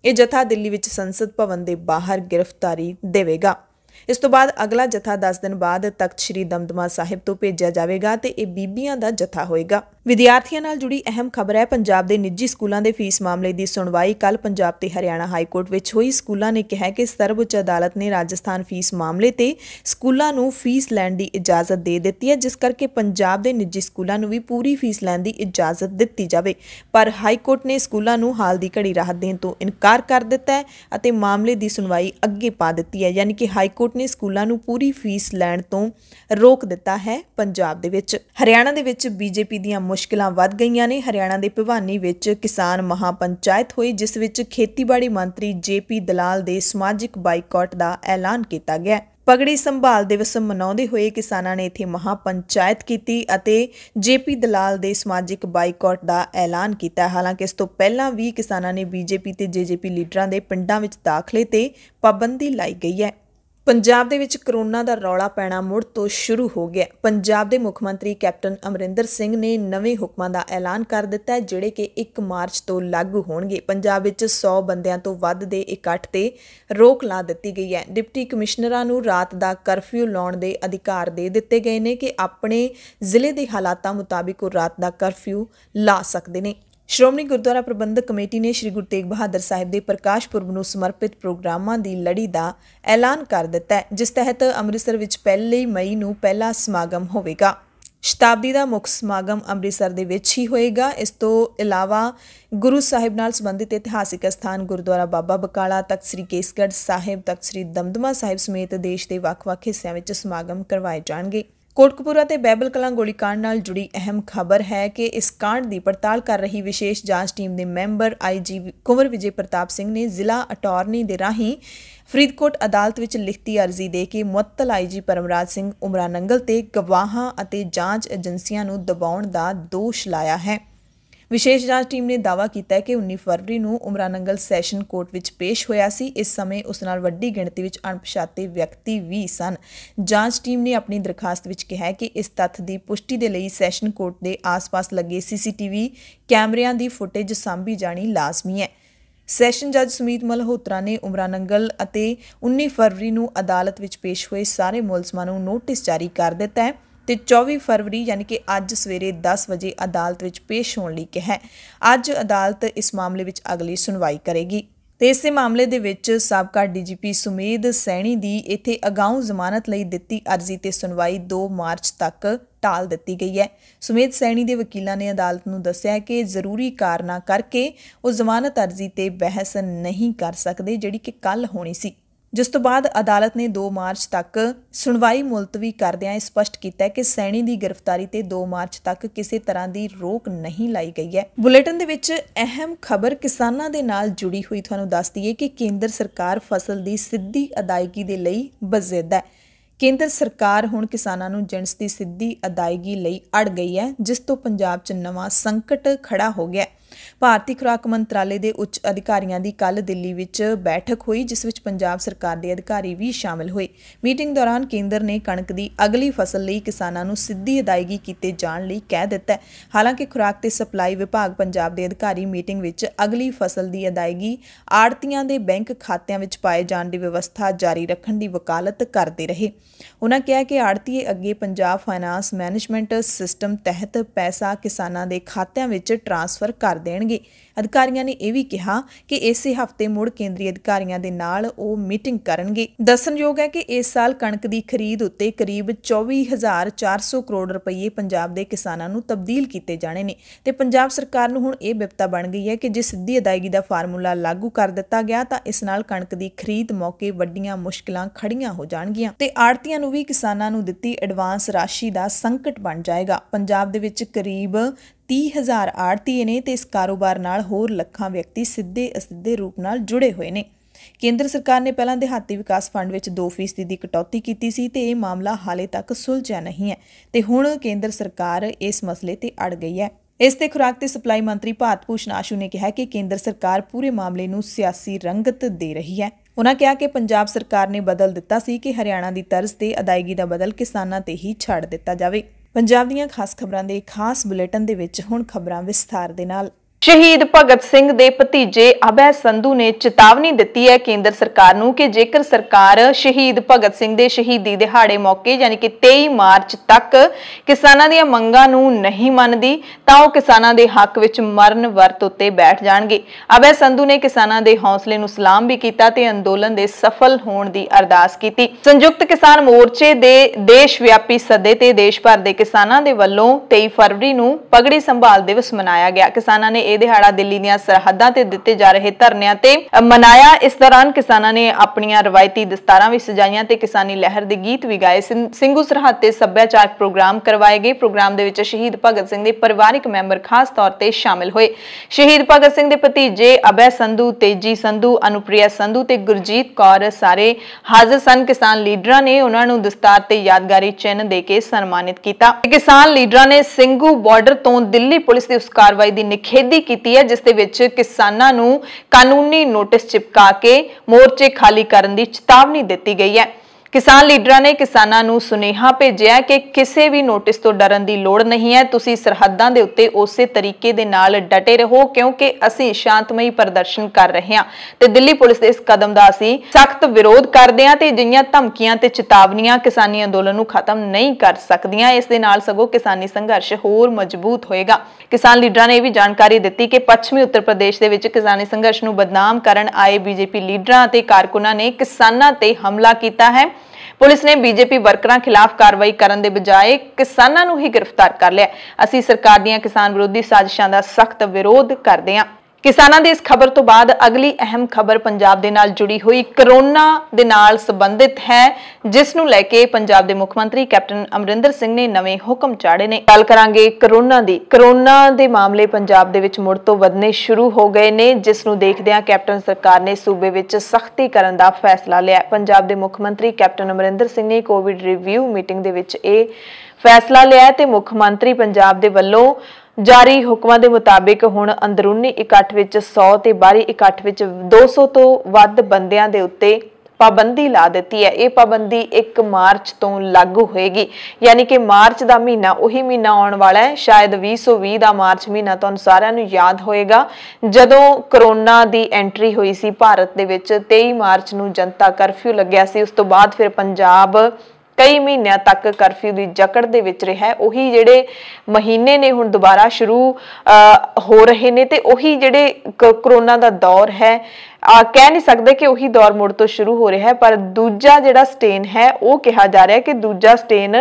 ਇਹ ਜਥਾ ਦਿੱਲੀ ਵਿੱਚ ਸੰਸਦ ਭਵਨ ਦੇ ਬਾਹਰ ਗ੍ਰਿਫਤਾਰੀ ਦੇਵੇਗਾ ਇਸ ਤੋਂ ਬਾਅਦ ਅਗਲਾ ਜਥਾ 10 ਦਿਨ ਬਾਅਦ ਤਖਤ ਸ੍ਰੀ ਦਮਦਮਾ ਸਾਹਿਬ ਤੋਂ ਭੇਜਿਆ ਜਾਵੇਗਾ ਤੇ ਇਹ ਬੀਬੀਆਂ ਦਾ ਜਥਾ ਹੋਏਗਾ ਵਿਦਿਆਰਥੀਆਂ ਨਾਲ ਜੁੜੀ ਅਹਿਮ ਖਬਰ ਹੈ ਪੰਜਾਬ ਦੇ ਨਿੱਜੀ ਸਕੂਲਾਂ ਦੇ ਫੀਸ ਮਾਮਲੇ ਦੀ ਸੁਣਵਾਈ ਕੱਲ ਪੰਜਾਬ ਤੇ ਹਰਿਆਣਾ ਹਾਈ ਕੋਰਟ ਵਿੱਚ ਹੋਈ ਸਕੂਲਾਂ ਨੇ ਕਿਹਾ ਕਿ ਸਰਵਉੱਚ ਅਦਾਲਤ ਨੇ ਰਾਜਸਥਾਨ ਫੀਸ ਮਾਮਲੇ ਤੇ ਸਕੂਲਾਂ ਨੂੰ ਫੀਸ ਲੈਣ ਦੀ ਇਜਾਜ਼ਤ ਦੇ ਦਿੱਤੀ ਹੈ ਜਿਸ ਕਰਕੇ ਪੰਜਾਬ ਦੇ ਨਿੱਜੀ ਸਕੂਲਾਂ ਨੂੰ ਵੀ ਪੂਰੀ ਫੀਸ ਲੈਣ ਦੀ ਇਜਾਜ਼ਤ ਦਿੱਤੀ ਜਾਵੇ ਪਰ ਹਾਈ ਕੋਰਟ ਨੇ ਸਕੂਲਾਂ ਨੂੰ ਹਾਲ ਦੀ ਘੜੀ ਰਾਹਤ ਦੇਣ ਤੋਂ ਇਨਕਾਰ ਕਰ ਦਿੱਤਾ ਹੈ ਅਤੇ ਮਾਮਲੇ ਦੀ ਸੁਣਵਾਈ ਅੱਗੇ ਪਾ ਦਿੱਤੀ ਹੈ ਯਾਨੀ ਕਿ ਹਾਈ ਕੋਰਟ ਨੇ ਸਕੂਲਾਂ ਨੂੰ ਪੂਰੀ ਫੀਸ ਲੈਣ ਤੋਂ ਰੋਕ ਦਿੱਤਾ ਹੈ ਪੰਜਾਬ ਦੇ ਵਿੱਚ ਹਰਿਆਣਾ ਦੇ ਵਿੱਚ ਬੀਜੇਪੀ ਦੀਆਂ ਮੁਸ਼ਕਲਾਂ ਵੱਧ ਗਈਆਂ ਨੇ ਹਰਿਆਣਾ ਦੇ ਭਿਵਾਨੀ ਵਿੱਚ ਕਿਸਾਨ ਮਹਾਪੰਚਾਇਤ ਹੋਈ ਜਿਸ ਵਿੱਚ ਖੇਤੀਬਾੜੀ ਮੰਤਰੀ ਜੇਪੀ ਦਲਾਲ ਦੇ ਸਮਾਜਿਕ ਬਾਈਕਾਟ ਦਾ ਐਲਾਨ ਕੀਤਾ ਗਿਆ ਪਗੜੀ ਸੰਭਾਲ ਦਿਵਸ ਮਨਾਉਂਦੇ ਹੋਏ ਕਿਸਾਨਾਂ ਨੇ ਇੱਥੇ ਮਹਾਪੰਚਾਇਤ ਕੀਤੀ ਅਤੇ ਜੇਪੀ ਦਲਾਲ ਦੇ ਸਮਾਜਿਕ ਬਾਈਕਾਟ ਦਾ ਐਲਾਨ ਕੀਤਾ ਹਾਲਾਂਕਿ ਇਸ ਤੋਂ ਪਹਿਲਾਂ ਵੀ ਕਿਸਾਨਾਂ ਨੇ ਬੀਜੇਪੀ ਤੇ ਜੇਜੇਪੀ ਲੀਡਰਾਂ ਦੇ ਪਿੰਡਾਂ ਵਿੱਚ ਦਾਖਲੇ ਤੇ ਪਾਬੰਦੀ ਲਾਈ ਗਈ ਹੈ ਪੰਜਾਬ ਦੇ ਵਿੱਚ ਕਰੋਨਾ ਦਾ ਰੌਲਾ ਪੈਣਾ ਮੁੜ ਤੋਂ ਸ਼ੁਰੂ ਹੋ ਗਿਆ ਪੰਜਾਬ ਦੇ ਮੁੱਖ ਮੰਤਰੀ ਕੈਪਟਨ ਅਮਰਿੰਦਰ ਸਿੰਘ ਨੇ ਨਵੇਂ ਹੁਕਮਾਂ ਦਾ ਐਲਾਨ ਕਰ ਦਿੱਤਾ ਹੈ ਜਿਹੜੇ ਕਿ 1 ਮਾਰਚ ਤੋਂ ਲਾਗੂ ਹੋਣਗੇ ਪੰਜਾਬ ਵਿੱਚ 100 ਬੰਦਿਆਂ ਤੋਂ ਵੱਧ ਦੇ ਇਕੱਠ ਤੇ ਰੋਕ ਲਾ ਦਿੱਤੀ ਗਈ ਹੈ ਡਿਪਟੀ ਕਮਿਸ਼ਨਰਾਂ ਨੂੰ ਰਾਤ ਦਾ ਕਰਫਿਊ ਲਾਉਣ ਦੇ ਅਧਿਕਾਰ ਦੇ ਦਿੱਤੇ ਗਏ ਨੇ ਕਿ ਆਪਣੇ ਜ਼ਿਲ੍ਹੇ ਦੇ ਹਾਲਾਤਾਂ ਮੁਤਾਬਿਕ ਉਹ ਰਾਤ ਦਾ ਕਰਫਿਊ ਲਾ ਸਕਦੇ ਨੇ ਸ਼੍ਰੋਮਣੀ ਗੁਰਦੁਆਰਾ ਪ੍ਰਬੰਧਕ ਕਮੇਟੀ ਨੇ ਸ੍ਰੀ ਗੁਰੂ ਤੇਗ ਬਹਾਦਰ ਸਾਹਿਬ ਦੇ ਪ੍ਰਕਾਸ਼ ਪੁਰਬ ਨੂੰ ਸਮਰਪਿਤ ਪ੍ਰੋਗਰਾਮਾਂ ਦੀ ਲੜੀ ਦਾ ਐਲਾਨ ਕਰ ਦਿੱਤਾ ਹੈ ਜਿਸ ਤਹਿਤ ਅੰਮ੍ਰਿਤਸਰ ਵਿੱਚ ਪਹਿਲੇ ਮਈ ਨੂੰ ਪਹਿਲਾ ਸਮਾਗਮ ਹੋਵੇਗਾ ਸ਼ਤਾਬਦੀ ਦਾ ਮੁੱਖ ਸਮਾਗਮ ਅੰਮ੍ਰਿਤਸਰ ਦੇ ਵਿੱਚ ਹੀ ਹੋਏਗਾ ਇਸ ਤੋਂ ਇਲਾਵਾ ਗੁਰੂ ਸਾਹਿਬ ਨਾਲ ਸੰਬੰਧਿਤ ਇਤਿਹਾਸਿਕ ਸਥਾਨ ਗੁਰਦੁਆਰਾ ਬਾਬਾ ਬਕਾਲਾ ਤਖਤ ਸ੍ਰੀ ਕੇਸਗੜ੍ਹ ਸਾਹਿਬ ਤਖਤ ਸ੍ਰੀ ਦਮਦਮਾ ਸਾਹਿਬ ਸਮੇਤ ਦੇਸ਼ ਦੇ ਵੱਖ-ਵੱਖ ਹਿੱਸਿਆਂ ਵਿੱਚ ਸਮਾਗਮ ਕਰਵਾਏ ਜਾਣਗੇ ਕੋਟਕਪੂਰਾ ਤੇ ਬੈਬਲ ਕਲਾਂ ਗੋਲੀकांड ਨਾਲ ਜੁੜੀ ਅਹਿਮ ਖਬਰ ਹੈ ਕਿ ਇਸ ਕਾਂਡ ਦੀ ਪੜਤਾਲ ਕਰ ਰਹੀ ਵਿਸ਼ੇਸ਼ ਜਾਂਚ ਟੀਮ ਦੇ ਮੈਂਬਰ ਆਈਜੀ ਕੁਮਰ ਵਿਜੇ ਪ੍ਰਤਾਪ ਸਿੰਘ ਨੇ ਜ਼ਿਲ੍ਹਾ ਅਟਾਰਨੀ ਦੇ ਰਾਹੀਂ ਫਰੀਦਕੋਟ ਅਦਾਲਤ ਵਿੱਚ ਲਿਖਤੀ ਅਰਜ਼ੀ ਦੇ ਕੇ ਮੁਅੱਤਲ ਆਈਜੀ ਪਰਮਰਾਜ ਸਿੰਘ ਉਮਰਾਨੰਗਲ ਤੇ ਗਵਾਹਾਂ ਅਤੇ ਜਾਂਚ ਏਜੰਸੀਆਂ ਨੂੰ ਦਬਾਉਣ ਦਾ ਦੋਸ਼ ਲਾਇਆ ਹੈ ਵਿਸ਼ੇਸ਼ ਜਾਂਚ ਟੀਮ ਨੇ ਦਾਅਵਾ ਕੀਤਾ ਹੈ ਕਿ 19 ਫਰਵਰੀ ਨੂੰ ਉਮਰਾਨੰਗਲ ਸੈਸ਼ਨ ਕੋਰਟ ਵਿੱਚ ਪੇਸ਼ ਹੋਇਆ ਸੀ ਇਸ ਸਮੇਂ ਉਸ ਨਾਲ ਵੱਡੀ ਗਿਣਤੀ ਵਿੱਚ ਅਣਪਛਾਤੇ ਵਿਅਕਤੀ ਵੀ ਸਨ ਜਾਂਚ ਟੀਮ ਨੇ ਆਪਣੀ ਦਰਖਾਸਤ ਵਿੱਚ ਕਿਹਾ ਹੈ ਕਿ ਇਸ ਤੱਥ ਦੀ ਪੁਸ਼ਟੀ ਦੇ ਲਈ ਸੈਸ਼ਨ ਕੋਰਟ ਦੇ ਆਸ-ਪਾਸ ਲੱਗੇ ਸੀਸੀਟੀਵੀ ਕੈਮਰਿਆਂ ਦੀ ਫੁਟੇਜ ਸਾਂਭੀ ਜਾਣੀ ਲਾਜ਼ਮੀ ਹੈ ਸੈਸ਼ਨ ਜੱਜ ਸੁਮੀਤ ਮਲਹੋਤਰਾ ਨੇ ਉਮਰਾਨੰਗਲ ਅਤੇ 19 ਫਰਵਰੀ ਨੂੰ ਅਦਾਲਤ ਵਿੱਚ ਪੇਸ਼ ਹੋਏ ਸਾਰੇ ਮੁਲਜ਼ਮਾਂ ਨੂੰ ਨੋਟਿਸ ਜਾਰੀ ਕਰ ਦਿੱਤਾ ਹੈ ਤੇ 24 ਫਰਵਰੀ ਯਾਨੀ ਕਿ ਅੱਜ ਸਵੇਰੇ 10 ਵਜੇ ਅਦਾਲਤ ਵਿੱਚ ਪੇਸ਼ ਹੋਣ ਲਈ ਕਿਹਾ ਅੱਜ ਅਦਾਲਤ ਇਸ ਮਾਮਲੇ ਵਿੱਚ ਅਗਲੀ ਸੁਣਵਾਈ ਕਰੇਗੀ ਤੇ ਇਸੇ ਮਾਮਲੇ ਦੇ ਵਿੱਚ ਸਾਬਕਾ ਡੀਜੀਪੀ ਸੁਮੇਧ ਸੈਣੀ ਦੀ ਇੱਥੇ ਅਗਾਊਂ ਜ਼ਮਾਨਤ ਲਈ ਦਿੱਤੀ ਅਰਜ਼ੀ ਤੇ ਸੁਣਵਾਈ 2 ਮਾਰਚ ਤੱਕ ਟਾਲ ਦਿੱਤੀ ਗਈ ਹੈ ਸੁਮੇਧ ਸੈਣੀ ਦੇ ਵਕੀਲਾਂ ਨੇ ਅਦਾਲਤ ਨੂੰ ਦੱਸਿਆ ਕਿ ਜ਼ਰੂਰੀ ਕਾਰਨਾ ਕਰਕੇ ਉਹ ਜ਼ਮਾਨਤ ਅਰਜ਼ੀ ਤੇ ਬਹਿਸ ਨਹੀਂ ਕਰ ਸਕਦੇ ਜਿਹੜੀ ਕਿ ਕੱਲ ਹੋਣੀ ਸੀ ਜਿਸ ਤੋਂ ਬਾਅਦ ਅਦਾਲਤ ਨੇ 2 ਮਾਰਚ ਤੱਕ ਸੁਣਵਾਈ ਮੁਲਤਵੀ ਕਰਦਿਆਂ ਇਹ ਸਪਸ਼ਟ ਕੀਤਾ ਕਿ ਸੈਣੀ ਦੀ ਗ੍ਰਿਫਤਾਰੀ ਤੇ 2 ਮਾਰਚ ਤੱਕ ਕਿਸੇ ਤਰ੍ਹਾਂ ਦੀ ਰੋਕ ਨਹੀਂ ਲਾਈ ਗਈ ਹੈ ਬੁਲੇਟਿਨ ਦੇ ਵਿੱਚ ਅਹਿਮ ਖਬਰ ਕਿਸਾਨਾਂ ਦੇ ਨਾਲ ਜੁੜੀ ਹੋਈ ਤੁਹਾਨੂੰ ਦੱਸ ਦਈਏ ਕਿ ਕੇਂਦਰ ਸਰਕਾਰ ਫਸਲ ਦੀ ਸਿੱਧੀ ਅਦਾਇਗੀ ਦੇ ਲਈ ਬਜ਼ਿੱਦ ਹੈ ਕੇਂਦਰ ਸਰਕਾਰ ਹੁਣ ਕਿਸਾਨਾਂ ਨੂੰ ਜਨਸ ਦੀ ਸਿੱਧੀ ਅਦਾਇਗੀ ਲਈ ਅੜ ਗਈ ਹੈ ਜਿਸ ਤੋਂ ਪੰਜਾਬ 'ਚ ਨਵਾਂ ਸੰਕਟ ਖੜਾ ਹੋ ਗਿਆ ਹੈ ਭਾਰਤੀ ਖੁਰਾਕ ਮੰਤਰਾਲੇ ਦੇ ਉੱਚ ਅਧਿਕਾਰੀਆਂ ਦੀ ਕੱਲ ਦਿੱਲੀ ਵਿੱਚ ਬੈਠਕ ਹੋਈ ਜਿਸ ਵਿੱਚ ਪੰਜਾਬ ਸਰਕਾਰ ਦੇ ਅਧਿਕਾਰੀ ਵੀ ਸ਼ਾਮਲ ਹੋਏ ਮੀਟਿੰਗ ਦੌਰਾਨ ਕੇਂਦਰ ਨੇ ਕਣਕ ਦੀ ਅਗਲੀ ਫਸਲ ਲਈ ਕਿਸਾਨਾਂ ਨੂੰ ਸਿੱਧੀ ਅਦਾਇਗੀ ਕੀਤੇ ਜਾਣ ਲਈ ਕਹਿ ਦਿੱਤਾ ਹਾਲਾਂਕਿ ਖੁਰਾਕ ਤੇ ਸਪਲਾਈ ਵਿਭਾਗ ਪੰਜਾਬ ਦੇ ਅਧਿਕਾਰੀ ਮੀਟਿੰਗ ਵਿੱਚ ਅਗਲੀ ਫਸਲ ਦੀ ਅਦਾਇਗੀ ਆੜਤੀਆਂ ਦੇ ਬੈਂਕ ਖਾਤਿਆਂ ਵਿੱਚ ਪਾਏ ਜਾਣ ਦੀ ਵਿਵਸਥਾ ਜਾਰੀ ਰੱਖਣ ਦੀ ਵਕਾਲਤ ਕਰਦੇ ਰਹੇ ਉਹਨਾਂ ਕਿਹਾ ਕਿ ਆੜਤੀਏ ਅੱਗੇ ਪੰਜਾਬ ਫਾਈਨਾਂਸ ਮੈਨੇਜਮੈਂਟ ਸਿਸਟਮ ਤਹਿਤ ਪੈਸਾ ਕਿਸਾਨਾਂ ਦੇ ਖਾਤਿਆਂ ਵਿੱਚ ਟ੍ਰਾਂਸਫਰ ਕਰ ਦੇਣਗੇ ਅਧਿਕਾਰੀਆਂ ਨੇ ਇਹ ਵੀ ਕਿਹਾ ਕਿ ਇਸੇ ਹਫ਼ਤੇ ਮੁੜ ਕੇਂਦਰੀ ਅਧਿਕਾਰੀਆਂ ਦੇ ਨਾਲ ਉਹ ਮੀਟਿੰਗ ਕਰਨਗੇ ਦੱਸਣਯੋਗ ਹੈ ਕਿ ਇਸ ਸਾਲ ਕਣਕ ਦੀ ਖਰੀਦ ਉੱਤੇ ਕਰੀਬ 24400 ਕਰੋੜ ਰੁਪਏ ਪੰਜਾਬ ਦੇ ਕਿਸਾਨਾਂ ਨੂੰ ਤਬਦੀਲ ਕੀਤੇ ਜਾਣੇ ਨੇ ਤੇ ਪੰਜਾਬ ਸਰਕਾਰ ਨੂੰ ਹੁਣ ਇਹ ਵਿਪਤਾ ਬਣ ਗਈ ਹੈ ਕਿ ਜੇ ਸਿੱਧੀ ਅਦਾਇਗੀ ਦਾ ਫਾਰਮੂਲਾ ਲਾਗੂ ਕਰ ਦਿੱਤਾ ਗਿਆ ਤਾਂ ਇਸ ਨਾਲ ਕਣਕ ਦੀ ਖਰੀਦ ਮੌਕੇ ਵੱਡੀਆਂ ਮੁਸ਼ਕਲਾਂ ਖੜੀਆਂ ਹੋ ਜਾਣਗੀਆਂ ਤੇ ਆੜਤੀਆਂ ਨੂੰ ਵੀ ਕਿਸਾਨਾਂ ਨੂੰ ਦਿੱਤੀ ਐਡਵਾਂਸ ਰਾਸ਼ੀ ਦਾ ਸੰਕਟ ਬਣ ਜਾਏਗਾ ਪੰਜਾਬ ਦੇ ਵਿੱਚ ਕਰੀਬ 30000 ਆੜਤੀਏ ਨੇ ਤੇ ਇਸ ਕਾਰੋਬਾਰ ਨਾਲ ਹੋਰ ਲੱਖਾਂ ਵਿਅਕਤੀ ਸਿੱਧੇ ਅਸਿੱਧੇ ਰੂਪ ਨਾਲ ਜੁੜੇ ਹੋਏ ਨੇ ਕੇਂਦਰ ਸਰਕਾਰ ਨੇ ਪਹਿਲਾਂ ਦਿਹਾਤੀ ਵਿਕਾਸ ਫੰਡ ਵਿੱਚ 2% ਦੀ ਕਟੌਤੀ ਕੀਤੀ ਸੀ ਤੇ ਇਹ ਮਾਮਲਾ ਹਾਲੇ ਤੱਕ ਸੁਲਝਿਆ ਨਹੀਂ ਹੈ ਤੇ ਹੁਣ ਕੇਂਦਰ ਸਰਕਾਰ ਇਸ ਮਸਲੇ ਤੇ ਅੜ ਗਈ ਹੈ ਇਸ ਤੇ ਖੁਰਾਕ ਤੇ ਸਪਲਾਈ ਮੰਤਰੀ ਭਾਰਤ ਭੂਸ਼ਣ ਆਸ਼ੂ ਨੇ ਕਿਹਾ ਕਿ ਕੇਂਦਰ ਸਰਕਾਰ ਪੂਰੇ ਮਾਮਲੇ ਨੂੰ ਸਿਆਸੀ ਰੰਗਤ ਦੇ ਰਹੀ ਹੈ ਉਹਨਾਂ ਕਿਹਾ ਕਿ ਪੰਜਾਬ ਸਰਕਾਰ ਨੇ ਬਦਲ ਦਿੱਤਾ ਸੀ ਕਿ ਹਰਿਆਣਾ ਦੀ ਤਰਜ਼ ਤੇ ਅਦਾਇਗੀ ਦਾ ਬਦਲ ਕਿਸਾਨਾਂ ਤੇ ਹੀ ਛੱਡ ਦਿੱਤਾ ਜਾਵੇ ਪੰਜਾਬ ਦੀਆਂ ਖਾਸ ਖਬਰਾਂ ਦੇ ਖਾਸ ਬੁਲੇਟਿਨ ਦੇ ਵਿੱਚ ਹੁਣ ਖਬਰਾਂ ਵਿਸਥਾਰ ਦੇ ਨਾਲ ਸ਼ਹੀਦ ਭਗਤ ਸਿੰਘ ਦੇ ਭਤੀਜੇ ਅਬੈ ਸੰਧੂ ਨੇ ਚੇਤਾਵਨੀ ਦਿੱਤੀ ਹੈ ਕੇਂਦਰ ਸਰਕਾਰ ਨੂੰ ਕਿ ਜੇਕਰ ਸਰਕਾਰ ਸ਼ਹੀਦ ਭਗਤ ਸਿੰਘ ਦੇ ਸ਼ਹੀਦੀ ਦਿਹਾੜੇ ਮੌਕੇ ਯਾਨੀ ਕਿ 23 ਮਾਰਚ ਤੱਕ ਕਿਸਾਨਾਂ ਦੀਆਂ ਮੰਗਾਂ ਨੂੰ ਨਹੀਂ ਮੰਨਦੀ ਤਾਂ ਉਹ ਕਿਸਾਨਾਂ ਦੇ ਹੱਕ ਵਿੱਚ ਮਰਨ ਵਰਤ ਉੱਤੇ ਬੈਠ ਜਾਣਗੇ ਅਬੈ ਸੰਧੂ ਨੇ ਕਿਸਾਨਾਂ ਦੇ ਹੌਸਲੇ ਨੂੰ ਸਲਾਮ ਵੀ ਕੀਤਾ ਤੇ ਅੰਦੋਲਨ ਦੇ ਸਫਲ ਹੋਣ ਦੀ ਅਰਦਾਸ ਕੀਤੀ ਸੰਯੁਕਤ ਕਿਸਾਨ ਮੋਰਚੇ ਦੇ ਦੇਸ਼ ਵਿਆਪੀ ਸੱਦੇ ਤੇ ਦੇਸ਼ ਭਰ ਦੇ ਕਿਸਾਨਾਂ ਦੇ ਵੱਲੋਂ 23 ਫਰਵਰੀ ਨੂੰ ਪਗੜੀ ਸੰਭਾਲ ਦਿਵਸ ਮਨਾਇਆ ਗਿਆ ਕਿਸਾਨਾਂ ਨੇ ਇਹ ਦਿਹਾੜਾ ਦਿੱਲੀ ਦੀਆਂ ਸਰਹੱਦਾਂ ਤੇ ਦਿੱਤੇ ਜਾ ਰਹੇ ਧਰਨਿਆਂ ਤੇ ਮਨਾਇਆ ਇਸ ਦੌਰਾਨ ਕਿਸਾਨਾਂ ਨੇ ਆਪਣੀਆਂ ਰਵਾਇਤੀ ਦਸਤਾਰਾਂ ਵੀ ਸਜਾਈਆਂ ਤੇ ਕਿਸਾਨੀ ਲਹਿਰ ਦੇ ਗੀਤ ਵੀ ਗਾਏ ਸਿੰਘੂ ਸਰਹੱਦ ਤੇ ਸੱਭਿਆਚਾਰਕ ਪ੍ਰੋਗਰਾਮ ਕਰਵਾਏ ਗਏ ਪ੍ਰੋਗਰਾਮ ਦੇ ਵਿੱਚ ਸ਼ਹੀਦ ਭਗਤ ਸਿੰਘ ਦੇ ਪਰਿਵਾਰਕ ਮੈਂਬਰ ਖਾਸ ਤੌਰ ਤੇ ਸ਼ਾਮਿਲ ਹੋਏ ਸ਼ਹੀਦ ਭਗਤ ਸਿੰਘ ਦੇ ਭਤੀਜੇ ਅਬੈ ਸੰਧੂ ਤੇਜੀ ਸੰਧੂ ਅਨੁਪ੍ਰਿਆ ਸੰਧੂ ਤੇ ਗੁਰਜੀਤ ਕੌਰ ਸਾਰੇ ਹਾਜ਼ਰ ਸਨ ਕਿਸਾਨ ਲੀਡਰਾਂ ਨੇ ਉਹਨਾਂ ਨੂੰ ਦਸਤਾਰ ਤੇ ਯਾਦਗਾਰੀ ਚਿੰਨ ਦੇ ਕੇ ਸਨਮਾਨਿਤ ਕੀਤਾ ਕਿਸਾਨ ਲੀਡਰਾਂ ਨੇ ਸਿੰਘੂ ਬਾਰਡਰ ਤੋਂ ਦਿੱਲੀ ਪੁਲਿਸ ਦੀ ਉਸ ਕਾਰਵਾਈ ਦੀ ਨਿਖੇਧੀ ਕੀਤੀ ਹੈ ਜਿਸ ਦੇ ਵਿੱਚ ਕਿਸਾਨਾਂ ਨੂੰ ਕਾਨੂੰਨੀ ਨੋਟਿਸ ਚਿਪਕਾ ਕੇ ਮੋਰਚੇ ਖਾਲੀ ਕਰਨ ਦੀ ਚੇਤਾਵਨੀ ਦਿੱਤੀ ਗਈ ਹੈ ਕਿਸਾਨ ਲੀਡਰਾਂ ਨੇ ਕਿਸਾਨਾਂ ਨੂੰ ਸੁਨੇਹਾ ਭੇਜਿਆ ਕਿ ਕਿਸੇ ਵੀ ਨੋਟਿਸ ਤੋਂ ਡਰਨ ਦੀ ਲੋੜ ਨਹੀਂ ਹੈ ਤੁਸੀਂ ਸਰਹੱਦਾਂ ਦੇ ਉੱਤੇ ਉਸੇ ਤਰੀਕੇ ਦੇ ਨਾਲ ਡਟੇ ਰਹੋ ਕਿਉਂਕਿ ਅਸੀਂ ਸ਼ਾਂਤਮਈ ਪ੍ਰਦਰਸ਼ਨ ਕਰ ਰਹੇ ਹਾਂ ਤੇ ਦਿੱਲੀ ਪੁਲਿਸ ਦੇ ਇਸ ਕਦਮ ਦਾ ਅਸੀਂ ਸਖਤ ਵਿਰੋਧ ਕਰਦੇ ਹਾਂ ਤੇ ਜਿੰਨੀਆਂ ਧਮਕੀਆਂ ਤੇ ਚੇਤਾਵਨੀਆਂ ਕਿਸਾਨੀ ਅੰਦੋਲਨ ਨੂੰ ਖਤਮ ਨਹੀਂ ਕਰ ਸਕਦੀਆਂ ਇਸ ਦੇ ਨਾਲ ਸਗੋਂ ਕਿਸਾਨੀ ਸੰਘਰਸ਼ ਹੋਰ ਮਜ਼ਬੂਤ ਹੋਏਗਾ ਕਿਸਾਨ ਲੀਡਰਾਂ ਨੇ ਇਹ ਵੀ ਜਾਣਕਾਰੀ ਦਿੱਤੀ ਕਿ ਪੱਛਮੀ ਉੱਤਰ ਪ੍ਰਦੇਸ਼ ਦੇ ਵਿੱਚ ਕਿਸਾਨੀ ਸੰਘਰਸ਼ ਨੂੰ ਬਦਨਾਮ ਕਰਨ ਆਏ ਬੀਜੇਪੀ ਲੀਡਰਾਂ ਅਤੇ ਕਾਰਕੁਨਾਂ ਨੇ ਕਿਸਾਨਾਂ ਤੇ ਹਮਲਾ ਕੀਤਾ ਹੈ ਪੁਲਿਸ ਨੇ ਬੀਜੇਪੀ ਵਰਕਰਾਂ ਖਿਲਾਫ ਕਾਰਵਾਈ ਕਰਨ ਦੇ ਬਜਾਏ ਕਿਸਾਨਾਂ ਨੂੰ ਹੀ ਗ੍ਰਿਫਤਾਰ ਕਰ ਲਿਆ ਅਸੀਂ ਸਰਕਾਰ ਦੀਆਂ ਕਿਸਾਨ ਵਿਰੋਧੀ ਸਾਜ਼ਿਸ਼ਾਂ ਦਾ ਸਖਤ ਵਿਰੋਧ ਕਰਦੇ ਹਾਂ ਕਿਸਾਨਾਂ ਦੀ ਇਸ ਖਬਰ ਤੋਂ ਬਾਅਦ ਅਗਲੀ ਅਹਿਮ ਖਬਰ ਪੰਜਾਬ ਦੇ ਨਾਲ ਜੁੜੀ ਹੋਈ ਕਰੋਨਾ ਦੇ ਨਾਲ ਸੰਬੰਧਿਤ ਹੈ ਜਿਸ ਨੂੰ ਲੈ ਕੇ ਪੰਜਾਬ ਦੇ ਮੁੱਖ ਮੰਤਰੀ ਕੈਪਟਨ ਅਮਰਿੰਦਰ ਸਿੰਘ ਨੇ ਨਵੇਂ ਹੁਕਮ ਚਾੜੇ ਨੇ ਗੱਲ ਕਰਾਂਗੇ ਕਰੋਨਾ ਦੀ ਕਰੋਨਾ ਦੇ ਮਾਮਲੇ ਪੰਜਾਬ ਦੇ ਵਿੱਚ ਮੁੜ ਤੋਂ ਵਧਨੇ ਸ਼ੁਰੂ ਹੋ ਗਏ ਨੇ ਜਿਸ ਨੂੰ ਦੇਖਦਿਆਂ ਕੈਪਟਨ ਸਰਕਾਰ ਨੇ ਸੂਬੇ ਵਿੱਚ ਸਖਤੀ ਕਰਨ ਦਾ ਫੈਸਲਾ ਲਿਆ ਪੰਜਾਬ ਦੇ ਮੁੱਖ ਮੰਤਰੀ ਕੈਪਟਨ ਅਮਰਿੰਦਰ ਸਿੰਘ ਨੇ ਕੋਵਿਡ ਰਿਵਿਊ ਮੀਟਿੰਗ ਦੇ ਵਿੱਚ ਇਹ ਫੈਸਲਾ ਲਿਆ ਤੇ ਮੁੱਖ ਮੰਤਰੀ ਪੰਜਾਬ ਦੇ ਵੱਲੋਂ ਜਾਰੀ ਹੁਕਮਾਂ ਦੇ ਮੁਤਾਬਿਕ ਹੁਣ ਅੰਦਰੂਨੀ ਇਕੱਠ ਵਿੱਚ 100 ਤੇ ਬਾਹਰੀ ਇਕੱਠ ਵਿੱਚ 200 ਤੋਂ ਵੱਧ ਬੰਦਿਆਂ ਦੇ ਉੱਤੇ ਪਾਬੰਦੀ ਲਾ ਦਿੱਤੀ ਹੈ ਇਹ ਪਾਬੰਦੀ 1 ਮਾਰਚ ਤੋਂ ਲਾਗੂ ਹੋਏਗੀ ਯਾਨੀ ਕਿ ਮਾਰਚ ਦਾ ਮਹੀਨਾ ਉਹੀ ਮਹੀਨਾ ਆਉਣ ਵਾਲਾ ਹੈ ਸ਼ਾਇਦ 2020 ਦਾ ਮਾਰਚ ਮਹੀਨਾ ਤੁਹਾਨੂੰ ਸਾਰਿਆਂ ਨੂੰ ਯਾਦ ਹੋਏਗਾ ਜਦੋਂ ਕਰੋਨਾ ਦੀ ਐਂਟਰੀ ਹੋਈ ਸੀ ਭਾਰਤ ਦੇ ਵਿੱਚ 23 ਮਾਰਚ ਨੂੰ ਜਨਤਾ ਕਰਫਿਊ ਲੱਗਿਆ ਸੀ ਉਸ ਤੋਂ ਬਾਅਦ ਫਿਰ ਪੰਜਾਬ ਕਈ ਮਹੀਨਿਆਂ ਤੱਕ ਕਰਫਿਊ ਦੀ ਜਕੜ ਦੇ ਵਿੱਚ ਰਿਹਾ ਉਹੀ ਜਿਹੜੇ ਮਹੀਨੇ ਨੇ ਹੁਣ ਦੁਬਾਰਾ ਸ਼ੁਰੂ ਹੋ ਰਹੇ ਨੇ ਤੇ ਉਹੀ ਜਿਹੜੇ ਕਰੋਨਾ ਦਾ ਦੌਰ ਹੈ ਆ ਕਹਿ ਨਹੀਂ ਸਕਦੇ ਕਿ ਉਹੀ ਦੌਰ ਮੁੜ ਤੋਂ ਸ਼ੁਰੂ ਹੋ ਰਿਹਾ ਹੈ ਪਰ ਦੂਜਾ ਜਿਹੜਾ ਸਟੇਨ ਹੈ ਉਹ ਕਿਹਾ ਜਾ ਰਿਹਾ ਹੈ ਕਿ ਦੂਜਾ ਸਟੇਨ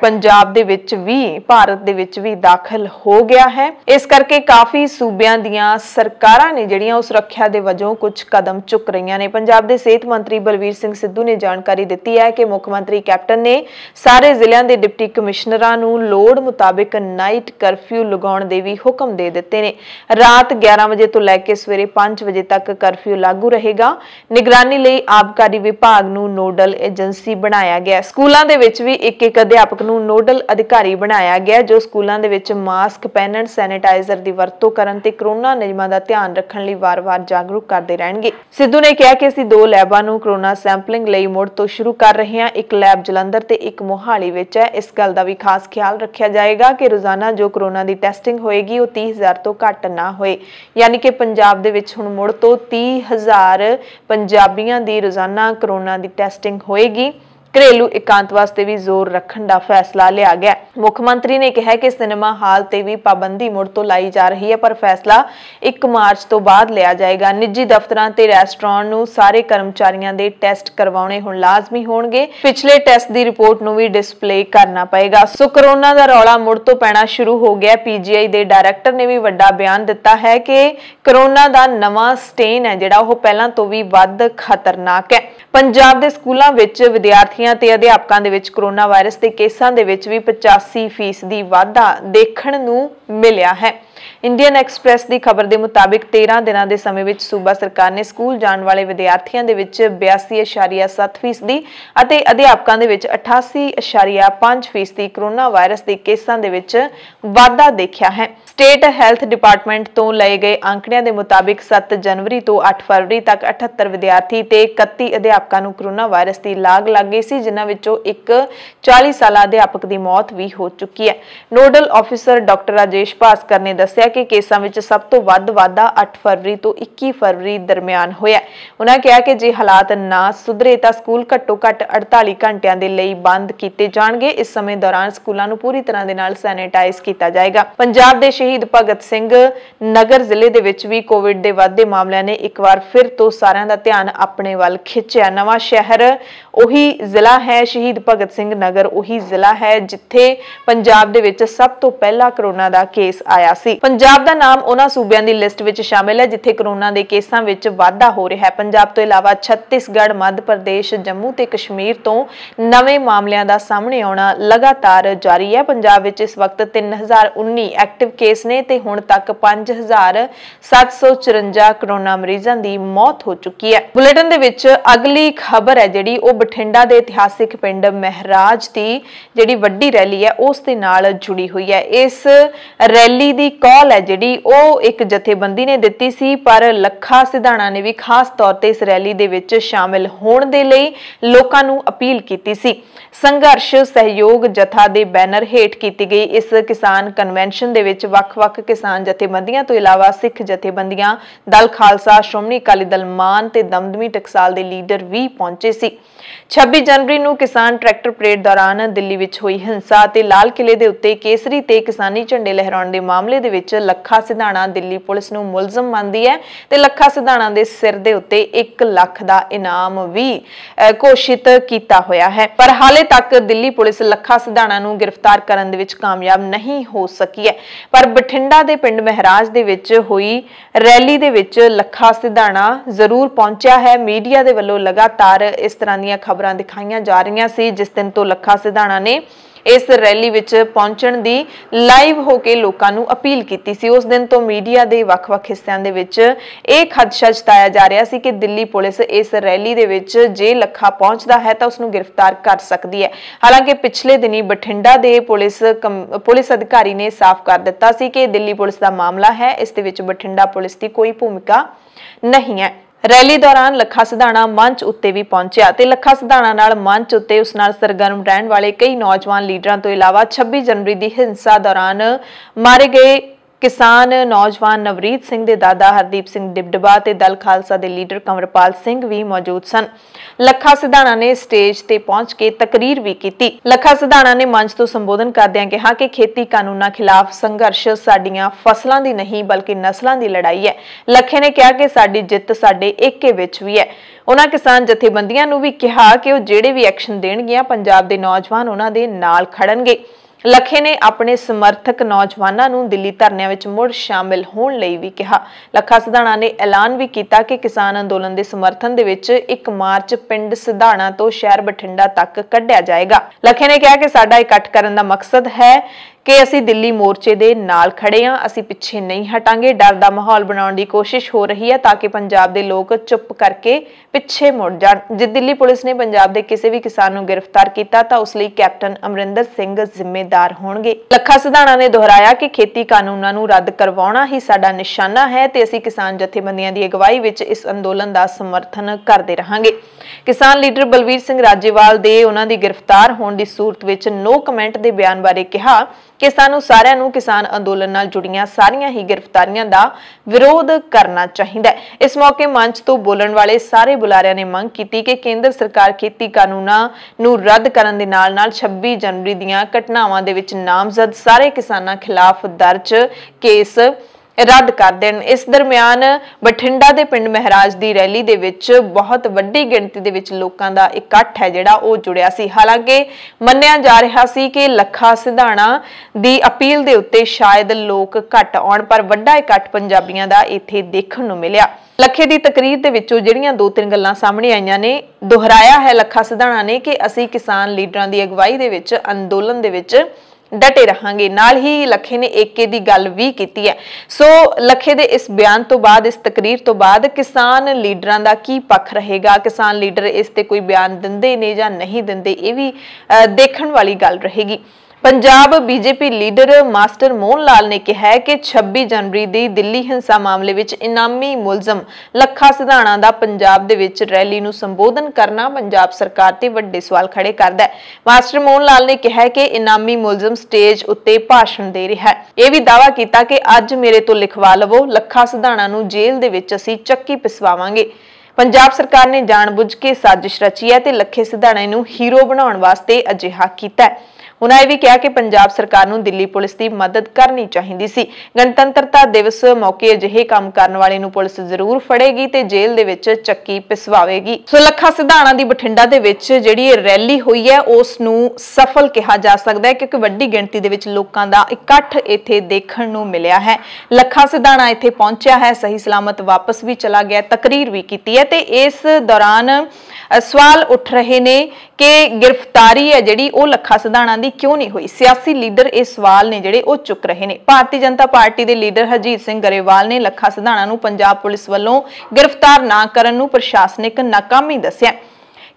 ਪੰਜਾਬ ਦੇ ਵਿੱਚ ਵੀ ਭਾਰਤ ਦੇ ਵਿੱਚ ਵੀ ਦਾਖਲ ਹੋ ਗਿਆ ਹੈ ਇਸ ਕਰਕੇ ਕਾਫੀ ਸੂਬਿਆਂ ਦੀਆਂ ਸਰਕਾਰਾਂ ਨੇ ਜਿਹੜੀਆਂ ਉਸ ਰੱਖਿਆ ਦੇ ਵਜੋਂ ਕੁਝ ਕਦਮ ਚੁੱਕ ਰਹੀਆਂ ਨੇ ਪੰਜਾਬ ਦੇ ਸਿਹਤ ਮੰਤਰੀ ਬਲਵੀਰ ਸਿੰਘ ਸਿੱਧੂ ਨੇ ਜਾਣਕਾਰੀ ਦਿੱਤੀ ਹੈ ਕਿ ਮੁੱਖ ਮੰਤਰੀ ਕੈਪਟਨ ਨੇ ਸਾਰੇ ਜ਼ਿਲ੍ਹਿਆਂ ਦੇ ਡਿਪਟੀ ਕਮਿਸ਼ਨਰਾਂ ਨੂੰ ਲੋੜ ਮੁਤਾਬਕ ਨਾਈਟ ਕਰਫਿਊ ਲਗਾਉਣ ਦੇ ਵੀ ਹੁਕਮ ਦੇ ਦਿੱਤੇ ਨੇ ਰਾਤ 11 ਵਜੇ ਤੋਂ ਲੈ ਕੇ ਸਵੇਰੇ 5 ਵਜੇ ਤੱਕ ਕਰਫਿਊ ਲਾਗੂ ਰਹੇਗਾ ਨਿਗਰਾਨੀ ਲਈ ਆਬਕਾਰੀ ਵਿਭਾਗ ਨੂੰ ਨੋਡਲ ਏਜੰਸੀ ਬਣਾਇਆ ਗਿਆ ਸਕੂਲਾਂ ਦੇ ਵਿੱਚ ਵੀ ਇੱਕ ਇੱਕ ਅਧਿਆਪਕ ਨੂੰ ਨੋਡਲ ਅਧਿਕਾਰੀ ਬਣਾਇਆ ਗਿਆ ਜੋ ਸਕੂਲਾਂ ਦੇ ਵਿੱਚ ਮਾਸਕ ਪਹਿਨਣ ਸੈਨੀਟਾਈਜ਼ਰ ਦੀ ਵਰਤੋਂ ਕਰਨ ਤੇ ਕਰੋਨਾ ਨਿਯਮਾਂ ਦਾ ਧਿਆਨ ਰੱਖਣ ਲਈ ਵਾਰ-ਵਾਰ ਜਾਗਰੂਕ ਕਰਦੇ ਰਹਿਣਗੇ ਸਿੱਧੂ ਨੇ ਕਿਹਾ ਕਿ ਅਸੀਂ ਦੋ ਲੈਬਾਂ ਨੂੰ ਕਰੋਨਾ ਸੈਂਪਲਿੰਗ ਲਈ ਮੋੜ ਤੋਂ ਸ਼ੁਰੂ ਕਰ ਰਹੇ ਹਾਂ ਇੱਕ ਲੈਬ ਜਲੰਧਰ ਤੇ ਇੱਕ ਮੋਹਾਲੀ ਵਿੱਚ ਹੈ ਇਸ ਗੱਲ ਦਾ ਵੀ ਖਾਸ ਖਿਆਲ ਰੱਖਿਆ ਜਾਏਗਾ ਕਿ ਰੋਜ਼ਾਨਾ ਜੋ ਕਰੋਨਾ ਦੀ ਟੈਸਟਿੰਗ ਹੋਏਗੀ ਉਹ 30000 ਤੋਂ ਘੱਟ ਨਾ ਹੋਏ ਯਾਨੀ ਕਿ ਪੰਜਾਬ ਦੇ ਵਿੱਚ ਹੁਣ ਮੋੜ ਤੋਂ 30000 ਪੰਜਾਬੀਆਂ ਦੀ ਰੋਜ਼ਾਨਾ ਕਰੋਨਾ ਦੀ ਟੈਸਟਿੰਗ ਹੋਏਗੀ ਘਰੇਲੂ ਇਕਾਂਤਵਾਸ ਤੇ ਵੀ ਜ਼ੋਰ ਰੱਖਣ ਦਾ ਫੈਸਲਾ ਲਿਆ ਗਿਆ ਮੁੱਖ ਮੰਤਰੀ ਨੇ ਕਿਹਾ ਕਿ ਸਿਨੇਮਾ ਹਾਲ ਤੇ ਵੀ ਪਾਬੰਦੀ ਮੁੜ ਤੋਂ ਲਾਈ ਜਾ ਰਹੀ ਹੈ ਪਰ ਫੈਸਲਾ 1 ਮਾਰਚ ਤੋਂ ਬਾਅਦ ਲਿਆ ਜਾਏਗਾ ਨਿੱਜੀ ਦਫ਼ਤਰਾਂ ਤੇ ਰੈਸਟੋਰੈਂਟ ਨੂੰ ਸਾਰੇ ਕਰਮਚਾਰੀਆਂ ਦੇ ਟੈਸਟ ਕਰਵਾਉਣੇ ਹੁਣ ਲਾਜ਼ਮੀ ਹੋਣਗੇ ਪਿਛਲੇ ਟੈਸਟ ਦੀ ਰਿਪੋਰਟ ਨੂੰ ਵੀ ਡਿਸਪਲੇ ਕਰਨਾ ਪਏਗਾ ਸੋ ਕਰੋਨਾ ਦਾ ਰੌਲਾ ਮੁੜ ਤੋਂ ਪੈਣਾ ਸ਼ੁਰੂ ਹੋ ਗਿਆ ਪੀਜੀਆਈ ਦੇ ਡਾਇਰੈਕਟਰ ਨੇ ਵੀ ਵੱਡਾ ਬਿਆਨ ਦਿੱਤਾ ਹੈ ਕਿ ਕਰੋਨਾ ਦਾ ਨਵਾਂ ਸਟੇਨ ਹੈ ਜਿਹੜਾ ਉਹ ਪਹਿਲਾਂ ਤੋਂ ਵੀ ਵੱਧ ਖਤਰਨਾਕ ਹੈ ਪੰਜਾਬ ਦੇ ਸਕੂਲਾਂ ਵਿੱਚ ਵਿਦਿਆਰਥੀ ਵਿਦਿਆਰਥੀਆਂ ਤੇ ਅਧਿਆਪਕਾਂ ਦੇ ਵਿੱਚ ਕੋਰੋਨਾ ਵਾਇਰਸ ਦੇ ਕੇਸਾਂ ਦੇ ਵਿੱਚ ਵੀ 85% ਦੀ ਵਾਧਾ ਦੇਖਣ ਨੂੰ ਮਿਲਿਆ ਹੈ ਇੰਡੀਅਨ ਐਕਸਪ੍ਰੈਸ ਦੀ ਖਬਰ ਦੇ ਮੁਤਾਬਿਕ 13 ਦਿਨਾਂ ਦੇ ਸਮੇਂ ਵਿੱਚ ਸੂਬਾ ਸਰਕਾਰ ਨੇ ਸਕੂਲ ਜਾਣ ਵਾਲੇ ਵਿਦਿਆਰਥੀਆਂ ਦੇ ਵਿੱਚ 82.7% ਦੀ ਅਤੇ ਅਧਿਆਪਕਾਂ ਦੇ ਵਿੱਚ 88.5% ਦੀ ਕੋਰੋਨਾ ਵਾਇਰਸ ਦੇ ਕੇਸਾਂ ਦੇ ਵਿੱਚ ਵਾਧਾ ਦੇਖਿਆ ਹੈ ਸਟੇਟ ਹੈਲਥ ਡਿਪਾਰਟਮੈਂਟ ਤੋਂ ਲਏ ਗਏ ਅੰਕੜਿਆਂ ਦੇ ਮੁਤਾਬਿਕ 7 ਜਨਵਰੀ ਤੋਂ 8 ਫਰਵਰੀ ਤੱਕ 78 ਵਿਦਿਆਰਥੀ ਤੇ 31 ਅਧਿਆਪਕਾਂ ਨੂੰ ਕਰੋਨਾ ਵਾਇਰਸ ਦੀ ਲਾਗ ਲੱਗ ਗਈ ਸੀ ਜਿਨ੍ਹਾਂ ਵਿੱਚੋਂ ਇੱਕ 40 ਸਾਲਾ ਅਧਿਆਪਕ ਦੀ ਮੌਤ ਵੀ ਹੋ ਚੁੱਕੀ ਹੈ nodal officer doctor Rajesh Bhaskar ਨੇ ਦੱਸਿਆ ਕਿ ਕੇਸਾਂ ਵਿੱਚ ਸਭ ਤੋਂ ਵੱਧ ਵਾਧਾ 8 ਫਰਵਰੀ ਤੋਂ 21 ਫਰਵਰੀ ਦਰਮਿਆਨ ਹੋਇਆ ਉਹਨਾਂ ਕਿਹਾ ਕਿ ਜੇ ਹਾਲਾਤ ਨਾ ਸੁਧਰੇ ਤਾਂ ਸਕੂਲ ਘੱਟੋ ਘੱਟ 48 ਘੰਟਿਆਂ ਦੇ ਲਈ ਬੰਦ ਕੀਤੇ ਜਾਣਗੇ ਇਸ ਸਮੇਂ ਦੌਰਾਨ ਸਕੂਲਾਂ ਨੂੰ ਪੂਰੀ ਤਰ੍ਹਾਂ ਦੇ ਨਾਲ ਸੈਨੇਟਾਈਜ਼ ਕੀਤਾ ਜਾਏਗਾ ਪੰਜਾਬ ਦੇ ਸ਼ਹੀਦ ਭਗਤ ਸਿੰਘ ਨਗਰ ਜ਼ਿਲ੍ਹੇ ਦੇ ਵਿੱਚ ਵੀ ਕੋਵਿਡ ਦੇ ਵਾਧੇ ਮਾਮਲਿਆਂ ਨੇ ਇੱਕ ਵਾਰ ਫਿਰ ਤੋਂ ਸਾਰਿਆਂ ਦਾ ਧਿਆਨ ਆਪਣੇ ਵੱਲ ਖਿੱਚਿਆ ਨਵਾਂ ਸ਼ਹਿਰ ਉਹੀ ਜ਼ਿਲ੍ਹਾ ਹੈ ਸ਼ਹੀਦ ਭਗਤ ਸਿੰਘ ਨਗਰ ਉਹੀ ਜ਼ਿਲ੍ਹਾ ਹੈ ਜਿੱਥੇ ਪੰਜਾਬ ਦੇ ਵਿੱਚ ਸਭ ਤੋਂ ਪਹਿਲਾ ਕਰੋਨਾ ਦਾ ਕੇਸ ਆਇਆ ਸੀ ਪੰਜਾਬ ਦਾ ਨਾਮ ਉਹਨਾਂ ਸੂਬਿਆਂ ਦੀ ਲਿਸਟ ਵਿੱਚ ਸ਼ਾਮਿਲ ਹੈ ਜਿੱਥੇ ਕਰੋਨਾ ਦੇ ਕੇਸਾਂ ਵਿੱਚ ਵਾਧਾ ਹੋ ਰਿਹਾ ਹੈ ਪੰਜਾਬ ਤੋਂ ਇਲਾਵਾ ਛੱਤੀਸਗੜ੍ਹ ਮੱਧ ਪ੍ਰਦੇਸ਼ ਜੰਮੂ ਤੇ ਕਸ਼ਮੀਰ ਤੋਂ ਨਵੇਂ ਮਾਮਲਿਆਂ ਦਾ ਸਾਹਮਣੇ ਆਉਣਾ ਲਗਾਤਾਰ ਜਾਰੀ ਹੈ ਪੰਜਾਬ ਵਿੱਚ ਇਸ ਵਕਤ 3019 ਐਕਟਿਵ ਕੇਸ ਨੇ ਤੇ ਹੁਣ ਤੱਕ 5754 ਕਰੋਨਾ ਮਰੀਜ਼ਾਂ ਦੀ ਮੌਤ ਹੋ ਚੁੱਕੀ ਹੈ ਬੁਲੇਟਿਨ ਦੇ ਵਿੱਚ ਅਗਲੀ ਖਬਰ ਹੈ ਜਿਹੜੀ ਉਹ ਬਠਿੰਡਾ ਦੇ ਇਤਿਹਾਸਿਕ ਪਿੰਡ ਮਹਿਰਾਜ ਦੀ ਜਿਹੜੀ ਵੱਡੀ ਰੈਲੀ ਹੈ ਉਸ ਦੇ ਨਾਲ ਜੁੜੀ ਹੋਈ ਹੈ ਇਸ ਰੈਲੀ ਦੀ ਕਾਲ ਹੈ ਜਿਹੜੀ ਉਹ ਇੱਕ ਜਥੇਬੰਦੀ ਨੇ ਦਿੱਤੀ ਸੀ ਪਰ ਲੱਖਾ ਸਿਧਾਣਾ ਨੇ ਵੀ ਖਾਸ ਤੌਰ ਤੇ ਇਸ ਰੈਲੀ ਦੇ ਵਿੱਚ ਸ਼ਾਮਿਲ ਹੋਣ ਦੇ ਲਈ ਲੋਕਾਂ ਨੂੰ ਅਪੀਲ ਕੀਤੀ ਸੀ ਸੰਘਰਸ਼ ਸਹਿਯੋਗ ਜਥਾ ਦੇ ਬੈਨਰ ਹੇਠ ਕੀਤੀ ਗਈ ਇਸ ਕਿਸਾਨ ਕਨਵੈਨਸ਼ਨ ਦੇ ਵਿੱਚ ਵੱਖ-ਵੱਖ ਕਿਸਾਨ ਜਥੇਬੰਦੀਆਂ ਤੋਂ ਇਲਾਵਾ ਸਿੱਖ ਜਥੇਬੰਦੀਆਂ ਦਲ ਖਾਲਸਾ ਸ਼੍ਰੋਮਣੀ ਅਕਾਲੀ ਦਲ ਮਾਨ ਤੇ ਦਮਦਮੀ ਟਕਸਾਲ ਦੇ ਲੀਡਰ ਵੀ ਪਹੁੰਚੇ ਸੀ 26 ਜਨਵਰੀ ਨੂੰ ਕਿਸਾਨ ਟਰੈਕਟਰ ਪਰੇਡ ਦੌਰਾਨ ਦਿੱਲੀ ਵਿੱਚ ਹੋਈ ਹਿੰਸਾ ਤੇ ਲਾਲ ਕਿਲੇ ਦੇ ਉੱਤੇ ਕੇਸਰੀ ਤੇ ਕਿਸਾਨੀ ਝੰਡੇ ਲਹਿਰਾਉਣ ਦੇ ਮਾਮਲੇ ਦੇ ਵਿੱਚ ਲੱਖਾ ਸਿਧਾਣਾ ਦਿੱਲੀ ਪੁਲਿਸ ਨੂੰ ਮੁਲਜ਼ਮ ਮੰਨਦੀ ਹੈ ਤੇ ਲੱਖਾ ਸਿਧਾਣਾ ਦੇ ਸਿਰ ਦੇ ਉੱਤੇ 1 ਲੱਖ ਦਾ ਇਨਾਮ ਵੀ ਘੋਸ਼ਿਤ ਕੀਤਾ ਹੋਇਆ ਹੈ ਪਰ ਹਾਲੇ ਤੱਕ ਦਿੱਲੀ ਪੁਲਿਸ ਲੱਖਾ ਸਿਧਾਣਾ ਨੂੰ ਗ੍ਰਿਫਤਾਰ ਕਰਨ ਦੇ ਵਿੱਚ ਕਾਮਯਾਬ ਨਹੀਂ ਹੋ ਸਕੀ ਹੈ ਪਰ ਬਠਿੰਡਾ ਦੇ ਪਿੰਡ ਮਹਿਰਾਜ ਦੇ ਵਿੱਚ ਹੋਈ ਰੈਲੀ ਦੇ ਵਿੱਚ ਲੱਖਾ ਸਿਧਾਣਾ ਜ਼ਰੂਰ ਪਹੁੰਚਿਆ ਹੈ ਮੀਡੀਆ ਦੇ ਵੱਲੋਂ ਲਗਾਤਾਰ ਇਸ ਤਰ੍ਹਾਂ ਦੀਆਂ ਖਬਰਾਂ ਦਿਖਾਈਆਂ ਜਾ ਰਹੀਆਂ ਸੀ ਜਿਸ ਦਿਨ ਤੋਂ ਲੱਖਾ ਸਿਧਾਣਾ ਨੇ ਇਸ ਰੈਲੀ ਵਿੱਚ ਪਹੁੰਚਣ ਦੀ ਲਾਈਵ ਹੋ ਕੇ ਲੋਕਾਂ ਨੂੰ ਅਪੀਲ ਕੀਤੀ ਸੀ ਉਸ ਦਿਨ ਤੋਂ ਮੀਡੀਆ ਦੇ ਵੱਖ-ਵੱਖ ਹਿੱਸਿਆਂ ਦੇ ਵਿੱਚ ਇਹ ਖਦਸ਼ਾ ਜਤਾਇਆ ਜਾ ਰਿਹਾ ਸੀ ਕਿ ਦਿੱਲੀ ਪੁਲਿਸ ਇਸ ਰੈਲੀ ਦੇ ਵਿੱਚ ਜੇ ਲੱਖਾ ਪਹੁੰਚਦਾ ਹੈ ਤਾਂ ਉਸ ਨੂੰ ਗ੍ਰਿਫਤਾਰ ਕਰ ਸਕਦੀ ਹੈ ਹਾਲਾਂਕਿ ਪਿਛਲੇ ਦਿਨੀ ਬਠਿੰਡਾ ਦੇ ਪੁਲਿਸ ਪੁਲਿਸ ਅਧਿਕਾਰੀ ਨੇ ਸਾਫ਼ ਕਰ ਦਿੱਤਾ ਸੀ ਕਿ ਦਿੱਲੀ ਪੁਲਿਸ ਦਾ ਮਾਮਲਾ ਹੈ ਇਸ ਦੇ ਵਿੱਚ ਬਠਿੰਡਾ ਪੁਲਿਸ ਦੀ ਕੋਈ ਭੂਮਿਕਾ ਨਹੀਂ ਹੈ ਰੈਲੀ ਦੌਰਾਨ ਲੱਖਾ ਸਿਧਾਣਾ ਮੰਚ ਉੱਤੇ ਵੀ ਪਹੁੰਚਿਆ ਤੇ ਲੱਖਾ ਸਿਧਾਣਾ ਨਾਲ ਮੰਚ ਉੱਤੇ ਉਸ ਨਾਲ ਸਰਗਰਮ ਰਹਿਣ ਵਾਲੇ ਕਈ ਨੌਜਵਾਨ ਲੀਡਰਾਂ ਤੋਂ ਇਲਾਵਾ 26 ਜਨਵਰੀ ਦੀ ਹਿੰਸਾ ਦੌਰਾਨ ਮਾਰੇ ਗਏ ਕਿਸਾਨ ਨੌਜਵਾਨ ਨਵਰੀਤ ਸਿੰਘ ਦੇ ਦਾਦਾ ਹਰਦੀਪ ਸਿੰਘ ਡਿਬਡਬਾ ਤੇ ਦਲ ਖਾਲਸਾ ਦੇ ਲੀਡਰ ਕੰਵਰਪਾਲ ਸਿੰਘ ਵੀ ਮੌਜੂਦ ਸਨ ਲੱਖਾ ਸਿਧਾਣਾ ਨੇ ਸਟੇਜ ਤੇ ਪਹੁੰਚ ਕੇ ਤਕਰੀਰ ਵੀ ਕੀਤੀ ਲੱਖਾ ਸਿਧਾਣਾ ਨੇ ਮੰਚ ਤੋਂ ਸੰਬੋਧਨ ਕਰਦਿਆਂ ਕਿਹਾ ਕਿ ਖੇਤੀ ਕਾਨੂੰਨਾਂ ਖਿਲਾਫ ਸੰਘਰਸ਼ ਸਾਡੀਆਂ ਫਸਲਾਂ ਦੀ ਨਹੀਂ ਬਲਕਿ ਨਸਲਾਂ ਦੀ ਲੜਾਈ ਹੈ ਲੱਖੇ ਨੇ ਕਿਹਾ ਕਿ ਸਾਡੀ ਜਿੱਤ ਸਾਡੇ ਏਕੇ ਵਿੱਚ ਵੀ ਹੈ ਉਹਨਾਂ ਕਿਸਾਨ ਜਥੇਬੰਦੀਆਂ ਨੂੰ ਵੀ ਕਿਹਾ ਕਿ ਉਹ ਜਿਹੜੇ ਵੀ ਐਕਸ਼ਨ ਦੇਣਗੇ ਪੰਜਾਬ ਦੇ ਨੌਜਵਾਨ ਉਹਨਾਂ ਦੇ ਨਾਲ ਖੜਨਗੇ ਲਖੇ ਨੇ ਆਪਣੇ ਸਮਰਥਕ ਨੌਜਵਾਨਾਂ ਨੂੰ ਦਿੱਲੀ ਧਰਨਿਆਂ ਵਿੱਚ ਮੁੜ ਸ਼ਾਮਿਲ ਹੋਣ ਲਈ ਵੀ ਕਿਹਾ ਲਖਾ ਸਿਧਾਣਾ ਨੇ ਐਲਾਨ ਵੀ ਕੀਤਾ ਕਿ ਕਿਸਾਨ ਅੰਦੋਲਨ ਦੇ ਸਮਰਥਨ ਦੇ ਵਿੱਚ 1 ਮਾਰਚ ਪਿੰਡ ਸਿਧਾਣਾ ਤੋਂ ਸ਼ਹਿਰ ਬਠਿੰਡਾ ਤੱਕ ਕੱਢਿਆ ਜਾਏਗਾ ਲਖੇ ਨੇ ਕਿਹਾ ਕਿ ਸਾਡਾ ਇਕੱਠ ਕਰਨ ਦਾ ਮਕਸਦ ਹੈ ਕਿ ਅਸੀਂ ਦਿੱਲੀ ਮੋਰਚੇ ਦੇ ਨਾਲ ਖੜੇ ਹਾਂ ਅਸੀਂ ਪਿੱਛੇ ਨਹੀਂ ਹਟਾਂਗੇ ਡਰ ਦਾ ਮਾਹੌਲ ਬਣਾਉਣ ਦੀ ਕੋਸ਼ਿਸ਼ ਹੋ ਰਹੀ ਹੈ ਤਾਂ ਕਿ ਪੰਜਾਬ ਦੇ ਲੋਕ ਚੁੱਪ ਕਰਕੇ ਪਿੱਛੇ ਮੁੜ ਜਾਣ ਜੇ ਦਿੱਲੀ ਪੁਲਿਸ ਨੇ ਪੰਜਾਬ ਦੇ ਕਿਸੇ ਵੀ ਕਿਸਾਨ ਨੂੰ ਗ੍ਰਿਫਤਾਰ ਕੀਤਾ ਤਾਂ ਉਸ ਲਈ ਕੈਪਟਨ ਅਮਰਿੰਦਰ ਸਿੰਘ ਜ਼ਿੰਮੇਦਾਰ ਹੋਣਗੇ ਲੱਖਾ ਸਿਧਾਣਾ ਨੇ ਦੁਹਰਾਇਆ ਕਿ ਖੇਤੀ ਕਾਨੂੰਨਾਂ ਨੂੰ ਰੱਦ ਕਰਵਾਉਣਾ ਹੀ ਸਾਡਾ ਨਿਸ਼ਾਨਾ ਹੈ ਤੇ ਅਸੀਂ ਕਿਸਾਨ ਜਥੇਬੰਦੀਆਂ ਦੀ ਅਗਵਾਈ ਵਿੱਚ ਇਸ ਅੰਦੋਲਨ ਦਾ ਸਮਰਥਨ ਕਰਦੇ ਰਹਾਂਗੇ ਕਿਸਾਨ ਲੀਡਰ ਬਲਵੀਰ ਸਿੰਘ ਰਾਜੇਵਾਲ ਦੇ ਉਹਨਾਂ ਦੀ ਗ੍ਰਿਫਤਾਰ ਹੋਣ ਦੀ ਸੂਰਤ ਵਿੱਚ ਨੋ ਕਮੈਂਟ ਦੇ ਬਿਆਨ ਬਾਰੇ ਕਿਹਾ ਕਿ ਸਾਨੂੰ ਸਾਰਿਆਂ ਨੂੰ ਕਿਸਾਨ ਅੰਦੋਲਨ ਨਾਲ ਜੁੜੀਆਂ ਸਾਰੀਆਂ ਹੀ ਗ੍ਰਿਫਤਾਰੀਆਂ ਦਾ ਵਿਰੋਧ ਕਰਨਾ ਚਾਹੀਦਾ ਹੈ ਇਸ ਮੌਕੇ ਮੰਚ ਤੋਂ ਬੋਲਣ ਵਾਲੇ ਸਾਰੇ ਬੁਲਾਰਿਆਂ ਨੇ ਮੰਗ ਕੀਤੀ ਕਿ ਕੇਂਦਰ ਸਰਕਾਰ ਖੇਤੀ ਕਾਨੂੰਨਾਂ ਨੂੰ ਰੱਦ ਕਰਨ ਦੇ ਨਾਲ-ਨਾਲ 26 ਜਨਵਰੀ ਦੀਆਂ ਘਟਨਾਵਾਂ ਦੇ ਵਿੱਚ ਨਾਮਜ਼ਦ ਸਾਰੇ ਕਿਸਾਨਾਂ ਖਿਲਾਫ ਦਰਜ ਕੇਸ ਰੱਦ ਕਰ ਦੇਣ ਇਸ ਦਰਮਿਆਨ ਬਠਿੰਡਾ ਦੇ ਪਿੰਡ ਮਹਿਰਾਜ ਦੀ ਰੈਲੀ ਦੇ ਵਿੱਚ ਬਹੁਤ ਵੱਡੀ ਗਿਣਤੀ ਦੇ ਵਿੱਚ ਲੋਕਾਂ ਦਾ ਇਕੱਠ ਹੈ ਜਿਹੜਾ ਉਹ ਜੁੜਿਆ ਸੀ ਹਾਲਾਂਕਿ ਮੰਨਿਆ ਜਾ ਰਿਹਾ ਸੀ ਕਿ ਲੱਖਾ ਸਿਧਾਣਾ ਦੀ ਅਪੀਲ ਦੇ ਉੱਤੇ ਸ਼ਾਇਦ ਲੋਕ ਘਟ ਆਉਣ ਪਰ ਵੱਡਾ ਇਕੱਠ ਪੰਜਾਬੀਆਂ ਦਾ ਇੱਥੇ ਦੇਖਣ ਨੂੰ ਮਿਲਿਆ ਲੱਖੇ ਦੀ ਤਕਰੀਰ ਦੇ ਵਿੱਚੋਂ ਜਿਹੜੀਆਂ ਦੋ ਤਿੰਨ ਗੱਲਾਂ ਸਾਹਮਣੇ ਆਈਆਂ ਨੇ ਦੁਹਰਾਇਆ ਹੈ ਲੱਖਾ ਸਿਧਾਣਾ ਨੇ ਕਿ ਅਸੀਂ ਕਿਸਾਨ ਲੀਡਰਾਂ ਦੀ ਅਗਵਾਈ ਦੇ ਵਿੱਚ ਅੰਦੋਲਨ ਦੇ ਵਿੱਚ ਡਟੇ ਰਹਾਂਗੇ ਨਾਲ ਹੀ ਲਖੇ ਨੇ ਏਕੇ ਦੀ ਗੱਲ ਵੀ ਕੀਤੀ ਹੈ ਸੋ ਲਖੇ ਦੇ ਇਸ ਬਿਆਨ ਤੋਂ ਬਾਅਦ ਇਸ ਤਕਰੀਰ ਤੋਂ ਬਾਅਦ ਕਿਸਾਨ ਲੀਡਰਾਂ ਦਾ ਕੀ ਪੱਖ ਰਹੇਗਾ ਕਿਸਾਨ ਲੀਡਰ ਇਸ ਤੇ ਕੋਈ ਬਿਆਨ ਦਿੰਦੇ ਨੇ ਜਾਂ ਨਹੀਂ ਦਿੰਦੇ ਇਹ ਵੀ ਦੇਖਣ ਵਾਲੀ ਗੱਲ ਰਹੇਗੀ Punjab BJP leader master Mohan Lal ਨੇ ਕਿਹਾ ਕਿ 26 ਜਨਵਰੀ ਦੀ ਦਿੱਲੀ ਹਿੰਸਾ ਮਾਮਲੇ ਵਿੱਚ ਇਨਾਮੀ ਮੁਲਜ਼ਮ ਲੱਖਾ ਸਿਧਾਣਾ ਦਾ ਪੰਜਾਬ ਦੇ ਵਿੱਚ ਰੈਲੀ ਨੂੰ ਸੰਬੋਧਨ ਕਰਨਾ ਪੰਜਾਬ ਸਰਕਾਰ ਤੇ ਵੱਡੇ ਸਵਾਲ ਖੜੇ ਕਰਦਾ ਹੈ ਮਾਸਟਰ ਮੋਹਨ ਲਾਲ ਨੇ ਕਿਹਾ ਕਿ ਇਨਾਮੀ ਮੁਲਜ਼ਮ ਸਟੇਜ ਉੱਤੇ ਭਾਸ਼ਣ ਦੇ ਰਿਹਾ ਹੈ ਇਹ ਵੀ ਦਾਵਾ ਕੀਤਾ ਕਿ ਅੱਜ ਮੇਰੇ ਤੋਂ ਲਿਖਵਾ ਲਵੋ ਲੱਖਾ ਸਿਧਾਣਾ ਨੂੰ ਜੇਲ੍ਹ ਦੇ ਵਿੱਚ ਅਸੀਂ ਚੱਕੀ ਪਿਸਵਾਵਾਂਗੇ ਪੰਜਾਬ ਸਰਕਾਰ ਨੇ ਜਾਣਬੁੱਝ ਕੇ ਸਾਜ਼ਿਸ਼ ਰਚੀ ਹੈ ਤੇ ਲੱਖੇ ਸਿਧਾਣੇ ਨੂੰ ਹੀਰੋ ਬਣਾਉਣ ਵਾਸਤੇ ਅਜਿਹਾ ਕੀਤਾ ਹੈ ਉਹਨਾਂ ਇਹ ਵੀ ਕਿਹਾ ਕਿ ਪੰਜਾਬ ਸਰਕਾਰ ਨੂੰ ਦਿੱਲੀ ਪੁਲਿਸ ਦੀ ਮਦਦ ਕਰਨੀ ਚਾਹੀਦੀ ਸੀ ਗਣਤੰਤਰਤਾ ਦਿਵਸ ਮੌਕੇ ਅਜਿਹੇ ਕੰਮ ਕਰਨ ਵਾਲੇ ਨੂੰ ਪੁਲਿਸ ਜ਼ਰੂਰ ਫੜੇਗੀ ਤੇ ਜੇਲ੍ਹ ਦੇ ਵਿੱਚ ਚੱਕੀ ਪਿਸਵਾਵੇਗੀ ਸੋ ਲੱਖਾ ਸਿਧਾਣਾ ਦੀ ਬਠਿੰਡਾ ਦੇ ਵਿੱਚ ਜਿਹੜੀ ਰੈਲੀ ਹੋਈ ਹੈ ਉਸ ਨੂੰ ਸਫਲ ਕਿਹਾ ਜਾ ਸਕਦਾ ਹੈ ਕਿਉਂਕਿ ਵੱਡੀ ਗਿਣਤੀ ਦੇ ਵਿੱਚ ਲੋਕਾਂ ਦਾ ਇਕੱਠ ਇੱਥੇ ਦੇਖਣ ਨੂੰ ਮਿਲਿਆ ਹੈ ਲੱਖਾ ਸਿਧਾਣਾ ਇੱਥੇ ਪਹੁੰਚਿਆ ਹੈ ਸਹੀ ਸਲਾਮਤ ਵਾਪਸ ਵੀ ਚਲਾ ਗਿਆ ਤਕਰੀਰ ਵੀ ਕੀਤੀ ਹੈ ਤੇ ਇਸ ਦੌਰਾਨ ਸਵਾਲ ਉੱਠ ਰਹੇ ਨੇ ਕਿ ਗ੍ਰਿਫਤਾਰੀ ਹੈ ਜਿਹੜੀ ਉਹ ਲੱਖਾ ਸਿਧਾਣਾ ਦੀ ਕਿਉਂ ਨਹੀਂ ਹੋਈ ਸਿਆਸੀ ਲੀਡਰ ਇਹ ਸਵਾਲ ਨੇ ਜਿਹੜੇ ਉਹ ਚੁੱਕ ਰਹੇ ਨੇ ਭਾਰਤੀ ਜਨਤਾ ਪਾਰਟੀ ਦੇ ਲੀਡਰ ਹਜੀਤ ਸਿੰਘ ਗਰੇਵਾਲ ਨੇ ਲੱਖਾ ਸਿਧਾਣਾ ਨੂੰ ਪੰਜਾਬ ਪੁਲਿਸ ਵੱਲੋਂ ਗ੍ਰਿਫਤਾਰ ਨਾ ਕਰਨ ਨੂੰ ਪ੍ਰਸ਼ਾਸਨਿਕ ਨਾਕਾਮੀ ਦੱਸਿਆ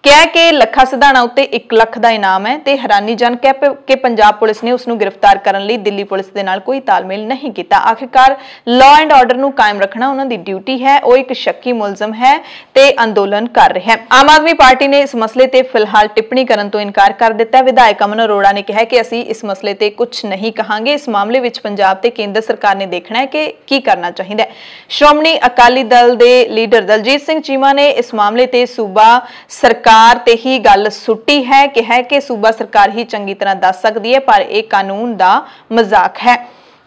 ਕਿਹਾ ਕਿ ਲੱਖਾ ਸਿਧਾਣਾ ਉੱਤੇ 1 ਲੱਖ ਦਾ ਇਨਾਮ ਹੈ ਤੇ ਹੈਰਾਨੀਜਨਕ ਹੈ ਕਿ ਪੰਜਾਬ ਪੁਲਿਸ ਨੇ ਉਸ ਨੂੰ ਗ੍ਰਿਫਤਾਰ ਕਰਨ ਲਈ ਦਿੱਲੀ ਪੁਲਿਸ ਦੇ ਨਾਲ ਕੋਈ ਤਾਲਮੇਲ ਨਹੀਂ ਕੀਤਾ ਆਖਿਰਕਾਰ ਲਾਅ ਐਂਡ ਆਰਡਰ ਨੂੰ ਕਾਇਮ ਰੱਖਣਾ ਉਹਨਾਂ ਦੀ ਡਿਊਟੀ ਹੈ ਉਹ ਇੱਕ ਸ਼ੱਕੀ ਮੁਲਜ਼ਮ ਹੈ ਤੇ ਅੰਦੋਲਨ ਕਰ ਰਿਹਾ ਹੈ ਆਮ ਆਦਮੀ ਪਾਰਟੀ ਨੇ ਇਸ ਮਸਲੇ ਤੇ ਫਿਲਹਾਲ ਟਿੱਪਣੀ ਕਰਨ ਤੋਂ ਇਨਕਾਰ ਕਰ ਦਿੱਤਾ ਵਿਧਾਇਕ ਅਮਨ ਅਰੋੜਾ ਨੇ ਕਿਹਾ ਕਿ ਅਸੀਂ ਇਸ ਮਸਲੇ ਤੇ ਕੁਝ ਨਹੀਂ ਕਹਾਂਗੇ ਇਸ ਮਾਮਲੇ ਵਿੱਚ ਪੰਜਾਬ ਤੇ ਕੇਂਦਰ ਸਰਕਾਰ ਨੇ ਦੇਖਣਾ ਹੈ ਕਿ ਕੀ ਕਰਨਾ ਚਾਹੀਦਾ ਹੈ ਸ਼੍ਰੋਮਣੀ ਅਕਾਲੀ ਦਲ ਦੇ ਲੀਡਰ ਦਲਜੀਤ ਸਿੰਘ ਚੀਮਾ ਨੇ ਇਸ ਮਾਮਲੇ ਤੇ ਸੂਬਾ ਸਰਕਾਰ ਸਰਕਾਰ ਤੇ ਹੀ ਗੱਲ ਸੁੱਟੀ ਹੈ ਕਿ ਹੈ ਕਿ ਸੂਬਾ ਸਰਕਾਰ ਹੀ ਚੰਗੀ ਤਰ੍ਹਾਂ ਦੱਸ ਸਕਦੀ ਹੈ ਪਰ ਇਹ ਕਾਨੂੰਨ ਦਾ ਮਜ਼ਾਕ ਹੈ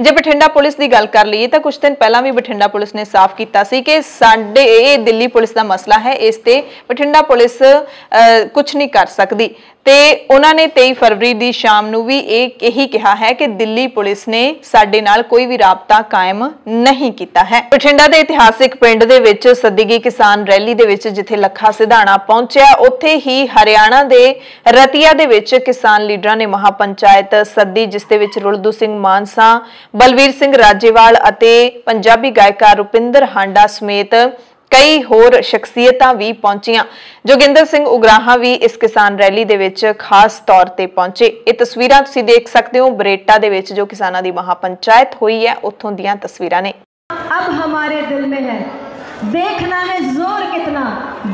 ਜੇ ਬਠਿੰਡਾ ਪੁਲਿਸ ਦੀ ਗੱਲ ਕਰ ਲਈਏ ਤਾਂ ਕੁਝ ਦਿਨ ਪਹਿਲਾਂ ਵੀ ਬਠਿੰਡਾ ਪੁਲਿਸ ਨੇ ਸਾਫ਼ ਕੀਤਾ ਸੀ ਕਿ ਸਾਡੇ ਇਹ ਦਿੱਲੀ ਪੁਲਿਸ ਦਾ ਮਸਲਾ ਹੈ ਇਸ ਤੇ ਬਠਿੰਡਾ ਪੁਲਿਸ ਕੁਝ ਨਹੀਂ ਕਰ ਸਕਦੀ ਤੇ ਉਹਨਾਂ ਨੇ 23 ਫਰਵਰੀ ਦੀ ਸ਼ਾਮ ਨੂੰ ਵੀ ਇਹ ਇਹੀ ਕਿਹਾ ਹੈ ਕਿ ਦਿੱਲੀ ਪੁਲਿਸ ਨੇ ਸਾਡੇ ਨਾਲ ਕੋਈ ਵੀ ਰਾਬਤਾ ਕਾਇਮ ਨਹੀਂ ਕੀਤਾ ਹੈ ਬਠਿੰਡਾ ਦੇ ਇਤਿਹਾਸਿਕ ਪਿੰਡ ਦੇ ਵਿੱਚ ਸਦੀਗੀ ਕਿਸਾਨ ਰੈਲੀ ਦੇ ਵਿੱਚ ਜਿੱਥੇ ਲੱਖਾ ਸਿਧਾਣਾ ਪਹੁੰਚਿਆ ਉੱਥੇ ਹੀ ਹਰਿਆਣਾ ਦੇ ਰਤੀਆ ਦੇ ਵਿੱਚ ਕਿਸਾਨ ਲੀਡਰਾਂ ਨੇ ਮਹਾਪੰਚਾਇਤ ਸੱਦੀ ਜਿਸ ਦੇ ਵਿੱਚ ਰੁਲਦੂ ਸਿੰਘ ਮਾਨਸਾ ਬਲਵੀਰ ਸਿੰਘ ਰਾਜੇਵਾਲ ਅਤੇ ਪੰਜਾਬੀ ਗਾਇਕਾ ਰੁਪਿੰਦਰ ਹਾਂਡਾ ਸਮੇਤ ਕਈ ਹੋਰ ਸ਼ਖਸੀਅਤਾਂ ਵੀ ਪਹੁੰਚੀਆਂ ਜੋਗਿੰਦਰ ਸਿੰਘ ਉਗਰਾਹਾ ਵੀ ਇਸ ਕਿਸਾਨ ਰੈਲੀ ਦੇ ਵਿੱਚ ਖਾਸ ਤੌਰ ਤੇ ਪਹੁੰਚੇ ਇਹ ਤਸਵੀਰਾਂ ਤੁਸੀਂ ਦੇਖ ਸਕਦੇ ਹੋ ਬਰੇਟਾ ਦੇ ਵਿੱਚ ਜੋ ਕਿਸਾਨਾਂ ਦੀ ਮਹਾਪੰਚਾਇਤ ਹੋਈ ਹੈ ਉੱਥੋਂ ਦੀਆਂ ਤਸਵੀਰਾਂ ਨੇ ਅਬ ਹਮਾਰੇ ਦਿਲ ਮੇ ਹੈ ਦੇਖਣਾ ਹੈ ਜ਼ੋਰ ਕਿਤਨਾ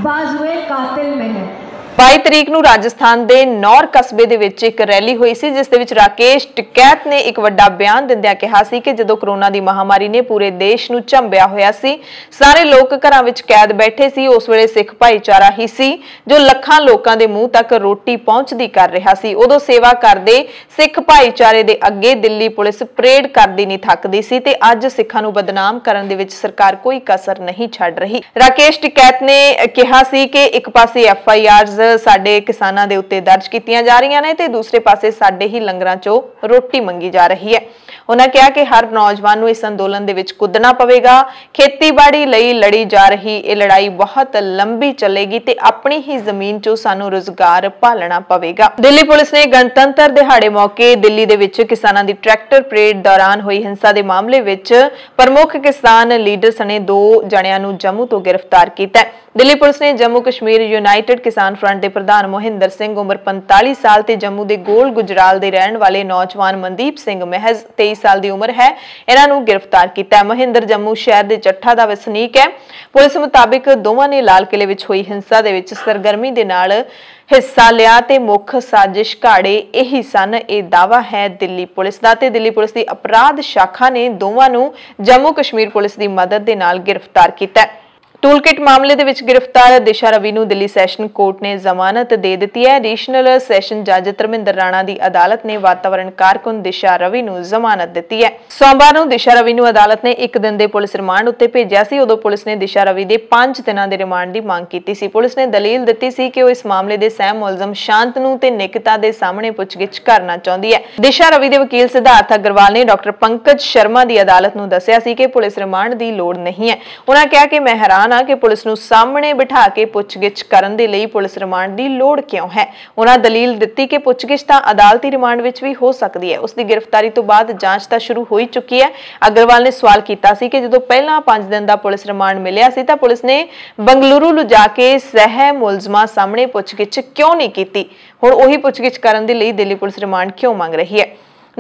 ਬਾਜ਼ੂਏ ਕਾਤਿਲ ਮੇ ਹੈ 22 ਤਰੀਕ ਨੂੰ ਰਾਜਸਥਾਨ ਦੇ ਨੌਰ ਕਸਬੇ ਦੇ ਵਿੱਚ ਇੱਕ ਰੈਲੀ ਹੋਈ ਸੀ ਜਿਸ ਦੇ ਵਿੱਚ ਰਾਕੇਸ਼ ਟਿਕੈਤ ਨੇ ਇੱਕ ਵੱਡਾ ਬਿਆਨ ਦਿੰਦਿਆਂ ਕਿਹਾ ਸੀ ਕਿ ਜਦੋਂ ਕਰੋਨਾ ਦੀ ਮਹਾਮਾਰੀ ਨੇ ਪੂਰੇ ਦੇਸ਼ ਨੂੰ ਝੰਬਿਆ ਹੋਇਆ ਸੀ ਸਾਰੇ ਲੋਕ ਘਰਾਂ ਵਿੱਚ ਕੈਦ ਬੈਠੇ ਸੀ ਉਸ ਵੇਲੇ ਸਿੱਖ ਭਾਈਚਾਰਾ ਹੀ ਸੀ ਜੋ ਲੱਖਾਂ ਲੋਕਾਂ ਦੇ ਮੂੰਹ ਤੱਕ ਰੋਟੀ ਪਹੁੰਚਦੀ ਕਰ ਰਿਹਾ ਸੀ ਉਦੋਂ ਸੇਵਾ ਕਰਦੇ ਸਿੱਖ ਭਾਈਚਾਰੇ ਦੇ ਅੱਗੇ ਦਿੱਲੀ ਪੁਲਿਸ ਪਰੇਡ ਕਰਦੀ ਨਹੀਂ ਥੱਕਦੀ ਸੀ ਤੇ ਅੱਜ ਸਿੱਖਾਂ ਨੂੰ ਬਦਨਾਮ ਕਰਨ ਦੇ ਵਿੱਚ ਸਰਕਾਰ ਕੋਈ ਕਸਰ ਨਹੀਂ ਛੱਡ ਰਹੀ ਰਾਕੇਸ਼ ਟਿਕੈਤ ਨੇ ਕਿਹਾ ਸੀ ਕਿ ਇੱਕ ਪਾਸੇ ਐਫ ਆਈ ਆਰ ਸਾਡੇ ਕਿਸਾਨਾਂ ਦੇ ਉੱਤੇ ਦਰਜ ਕੀਤੀਆਂ ਜਾ ਰਹੀਆਂ ਨੇ ਤੇ ਦੂਸਰੇ ਪਾਸੇ ਸਾਡੇ ਹੀ ਲੰਗਰਾਂ 'ਚੋਂ ਰੋਟੀ ਮੰਗੀ ਜਾ ਰਹੀ ਹੈ ਉਹਨਾਂ ਕਿਹਾ ਕਿ ਹਰ ਨੌਜਵਾਨ ਨੂੰ ਇਸ ਅੰਦੋਲਨ ਦੇ ਵਿੱਚ ਕੁੱਦਣਾ ਪਵੇਗਾ ਖੇਤੀਬਾੜੀ ਲਈ ਲੜੀ ਜਾ ਰਹੀ ਇਹ ਲੜਾਈ ਬਹੁਤ ਲੰਬੀ ਚੱਲੇਗੀ ਤੇ ਆਪਣੀ ਹੀ ਜ਼ਮੀਨ 'ਚੋਂ ਸਾਨੂੰ ਰੋਜ਼ਗਾਰ ਪਾਲਣਾ ਪਵੇਗਾ ਦਿੱਲੀ ਪੁਲਿਸ ਨੇ ਗਣਤੰਤਰ ਦਿਹਾੜੇ ਮੌਕੇ ਦਿੱਲੀ ਦੇ ਵਿੱਚ ਕਿਸਾਨਾਂ ਦੀ ਟਰੈਕਟਰ ਪਰੇਡ ਦੌਰਾਨ ਹੋਈ ਹਿੰਸਾ ਦੇ ਮਾਮਲੇ ਵਿੱਚ ਪ੍ਰਮੁੱਖ ਕਿਸਾਨ ਲੀਡਰ ਸਣੇ ਦੋ ਜਣਿਆਂ ਨੂੰ ਜੰਮੂ ਤੋਂ ਗ੍ਰਿਫਤਾਰ ਕੀਤਾ ਦਿੱਲੀ ਪੁਲਿਸ ਨੇ Jammu Kashmir united Kisan front front ਦੇ ਪ੍ਰਧਾਨ ਮੋਹਿੰਦਰ ਸਿੰਘ ਉਮਰ 45 ਸਾਲ ਤੇ ਜੰਮੂ ਦੇ ਗੋਲ ਗੁਜਰਾਲ ਦੇ ਰਹਿਣ ਵਾਲੇ ਨੌਜਵਾਨ ਮਨਦੀਪ ਸਿੰਘ ਮਹਿਜ਼ 23 ਸਾਲ ਦੀ ਉਮਰ ਹੈ ਇਹਨਾਂ ਨੂੰ ਗ੍ਰਿਫਤਾਰ ਕੀਤਾ ਮੋਹਿੰਦਰ ਜੰਮੂ ਸ਼ਹਿਰ ਦੇ ਚੱਠਾ ਦਾ ਵਸਨੀਕ ਹੈ ਪੁਲਿਸ ਮੁਤਾਬਕ ਦੋਵਾਂ ਨੇ ਲਾਲ ਕਿਲੇ ਵਿੱਚ ਹੋਈ ਹਿੰਸਾ ਦੇ ਵਿੱਚ ਸਰਗਰਮੀ ਦੇ ਨਾਲ ਹਿੱਸਾ ਲਿਆ ਤੇ ਮੁੱਖ ਸਾਜ਼ਿਸ਼ ਘਾੜੇ ਇਹੀ ਸਨ ਇਹ ਦਾਵਾ ਹੈ ਦਿੱਲੀ ਪੁਲਿਸ ਦਾ ਤੇ ਦਿੱਲੀ ਪੁਲਿਸ ਦੀ ਅਪਰਾਧ ਸ਼ਾਖਾ ਨੇ ਦੋਵਾਂ ਨੂੰ ਜੰਮੂ ਕਸ਼ਮੀਰ ਪੁਲਿਸ ਦੀ ਮਦਦ ਦੇ ਨਾਲ ਗ੍ਰਿਫਤਾਰ ਕੀਤਾ ਹੈ ਟੂਲਕਿਟ ਮਾਮਲੇ ਦੇ ਵਿੱਚ ਗ੍ਰਿਫਤਾਰ ਦਿਸ਼ਾ ਰਵੀ ਨੂੰ ਦਿੱਲੀ ਸੈਸ਼ਨ ਕੋਰਟ ਨੇ ਜ਼ਮਾਨਤ ਦੇ ਦਿੱਤੀ ਹੈ ਐਡੀਸ਼ਨਲ ਸੈਸ਼ਨ ਜੱਜ ਧਰਮਿੰਦਰ ਰਾਣਾ ਦੀ ਅਦਾਲਤ ਨੇ ਵਾਤਾਵਰਣ ਕਾਰਕੁਨ ਦਿਸ਼ਾ ਰਵੀ ਨੂੰ ਜ਼ਮਾਨਤ ਦਿੱਤੀ ਹੈ ਸੋਮਵਾਰ ਨੂੰ ਦਿਸ਼ਾ ਰਵੀ ਨੂੰ ਅਦਾਲਤ ਨੇ 1 ਦਿਨ ਦੇ ਪੁਲਿਸ ਰਿਮਾਂਡ ਉੱਤੇ ਭੇਜਿਆ ਸੀ ਉਦੋਂ ਪੁਲਿਸ ਨੇ ਦਿਸ਼ਾ ਰਵੀ ਦੇ 5 ਦਿਨਾਂ ਦੇ ਰਿਮਾਂਡ ਦੀ ਮੰਗ ਕੀਤੀ ਸੀ ਪੁਲਿਸ ਨੇ ਦਲੀਲ ਦਿੱਤੀ ਸੀ ਕਿ ਉਹ ਇਸ ਮਾਮਲੇ ਦੇ ਸਹਿ ਮੁਲਜ਼ਮ ਸ਼ਾਂਤ ਨੂੰ ਤੇ ਨਿਕਤਾ ਦੇ ਸਾਹਮਣੇ ਪੁੱਛਗਿੱਛ ਕਰਨਾ ਚਾਹੁੰਦੀ ਹੈ ਦਿਸ਼ਾ ਰਵੀ ਦੇ ਵਕੀਲ ਸਿਧਾਰਥ ਅਗਰਵਾਲ ਨੇ ਡਾਕਟਰ ਪੰਕਜ ਸ਼ਰਮਾ ਦੀ ਅਦਾਲਤ ਨੂੰ ਦੱਸਿਆ ਸੀ ਕਿ ਪੁਲਿਸ ਰਿਮਾਂਡ ਦੀ ਲੋੜ ਨਹੀਂ ਹੈ ਉਹਨਾਂ ਕਿਹਾ ਕਿ ਮੈਂ ਹੈਰਾਨ ਕਹਿਣਾ ਕਿ ਪੁਲਿਸ ਨੂੰ ਸਾਹਮਣੇ ਬਿਠਾ ਕੇ ਪੁੱਛਗਿੱਛ ਕਰਨ ਦੇ ਲਈ ਪੁਲਿਸ ਰਿਮਾਂਡ ਦੀ ਲੋੜ ਕਿਉਂ ਹੈ ਉਹਨਾਂ ਦਲੀਲ ਦਿੱਤੀ ਕਿ ਪੁੱਛਗਿੱਛ ਤਾਂ ਅਦਾਲਤੀ ਰਿਮਾਂਡ ਵਿੱਚ ਵੀ ਹੋ ਸਕਦੀ ਹੈ ਉਸ ਦੀ ਗ੍ਰਿਫਤਾਰੀ ਤੋਂ ਬਾਅਦ ਜਾਂਚ ਤਾਂ ਸ਼ੁਰੂ ਹੋਈ ਚੁੱਕੀ ਹੈ ਅਗਰਵਾਲ ਨੇ ਸਵਾਲ ਕੀਤਾ ਸੀ ਕਿ ਜਦੋਂ ਪਹਿਲਾਂ 5 ਦਿਨ ਦਾ ਪੁਲਿਸ ਰਿਮਾਂਡ ਮਿਲਿਆ ਸੀ ਤਾਂ ਪੁਲਿਸ ਨੇ ਬੰਗਲੁਰੂ ਜਾ ਕੇ ਸਹਿ ਮੁਲਜ਼ਮਾਂ ਸਾਹਮਣੇ ਪੁੱਛਗਿੱਛ ਕਿਉਂ ਨਹੀਂ ਕੀਤੀ ਹੁਣ ਉਹੀ ਪੁੱਛਗਿੱਛ ਕਰਨ ਦੇ ਲਈ ਦਿੱਲੀ ਪੁਲਿਸ ਰਿਮਾਂਡ ਕਿਉਂ ਮੰਗ ਰਹੀ ਹੈ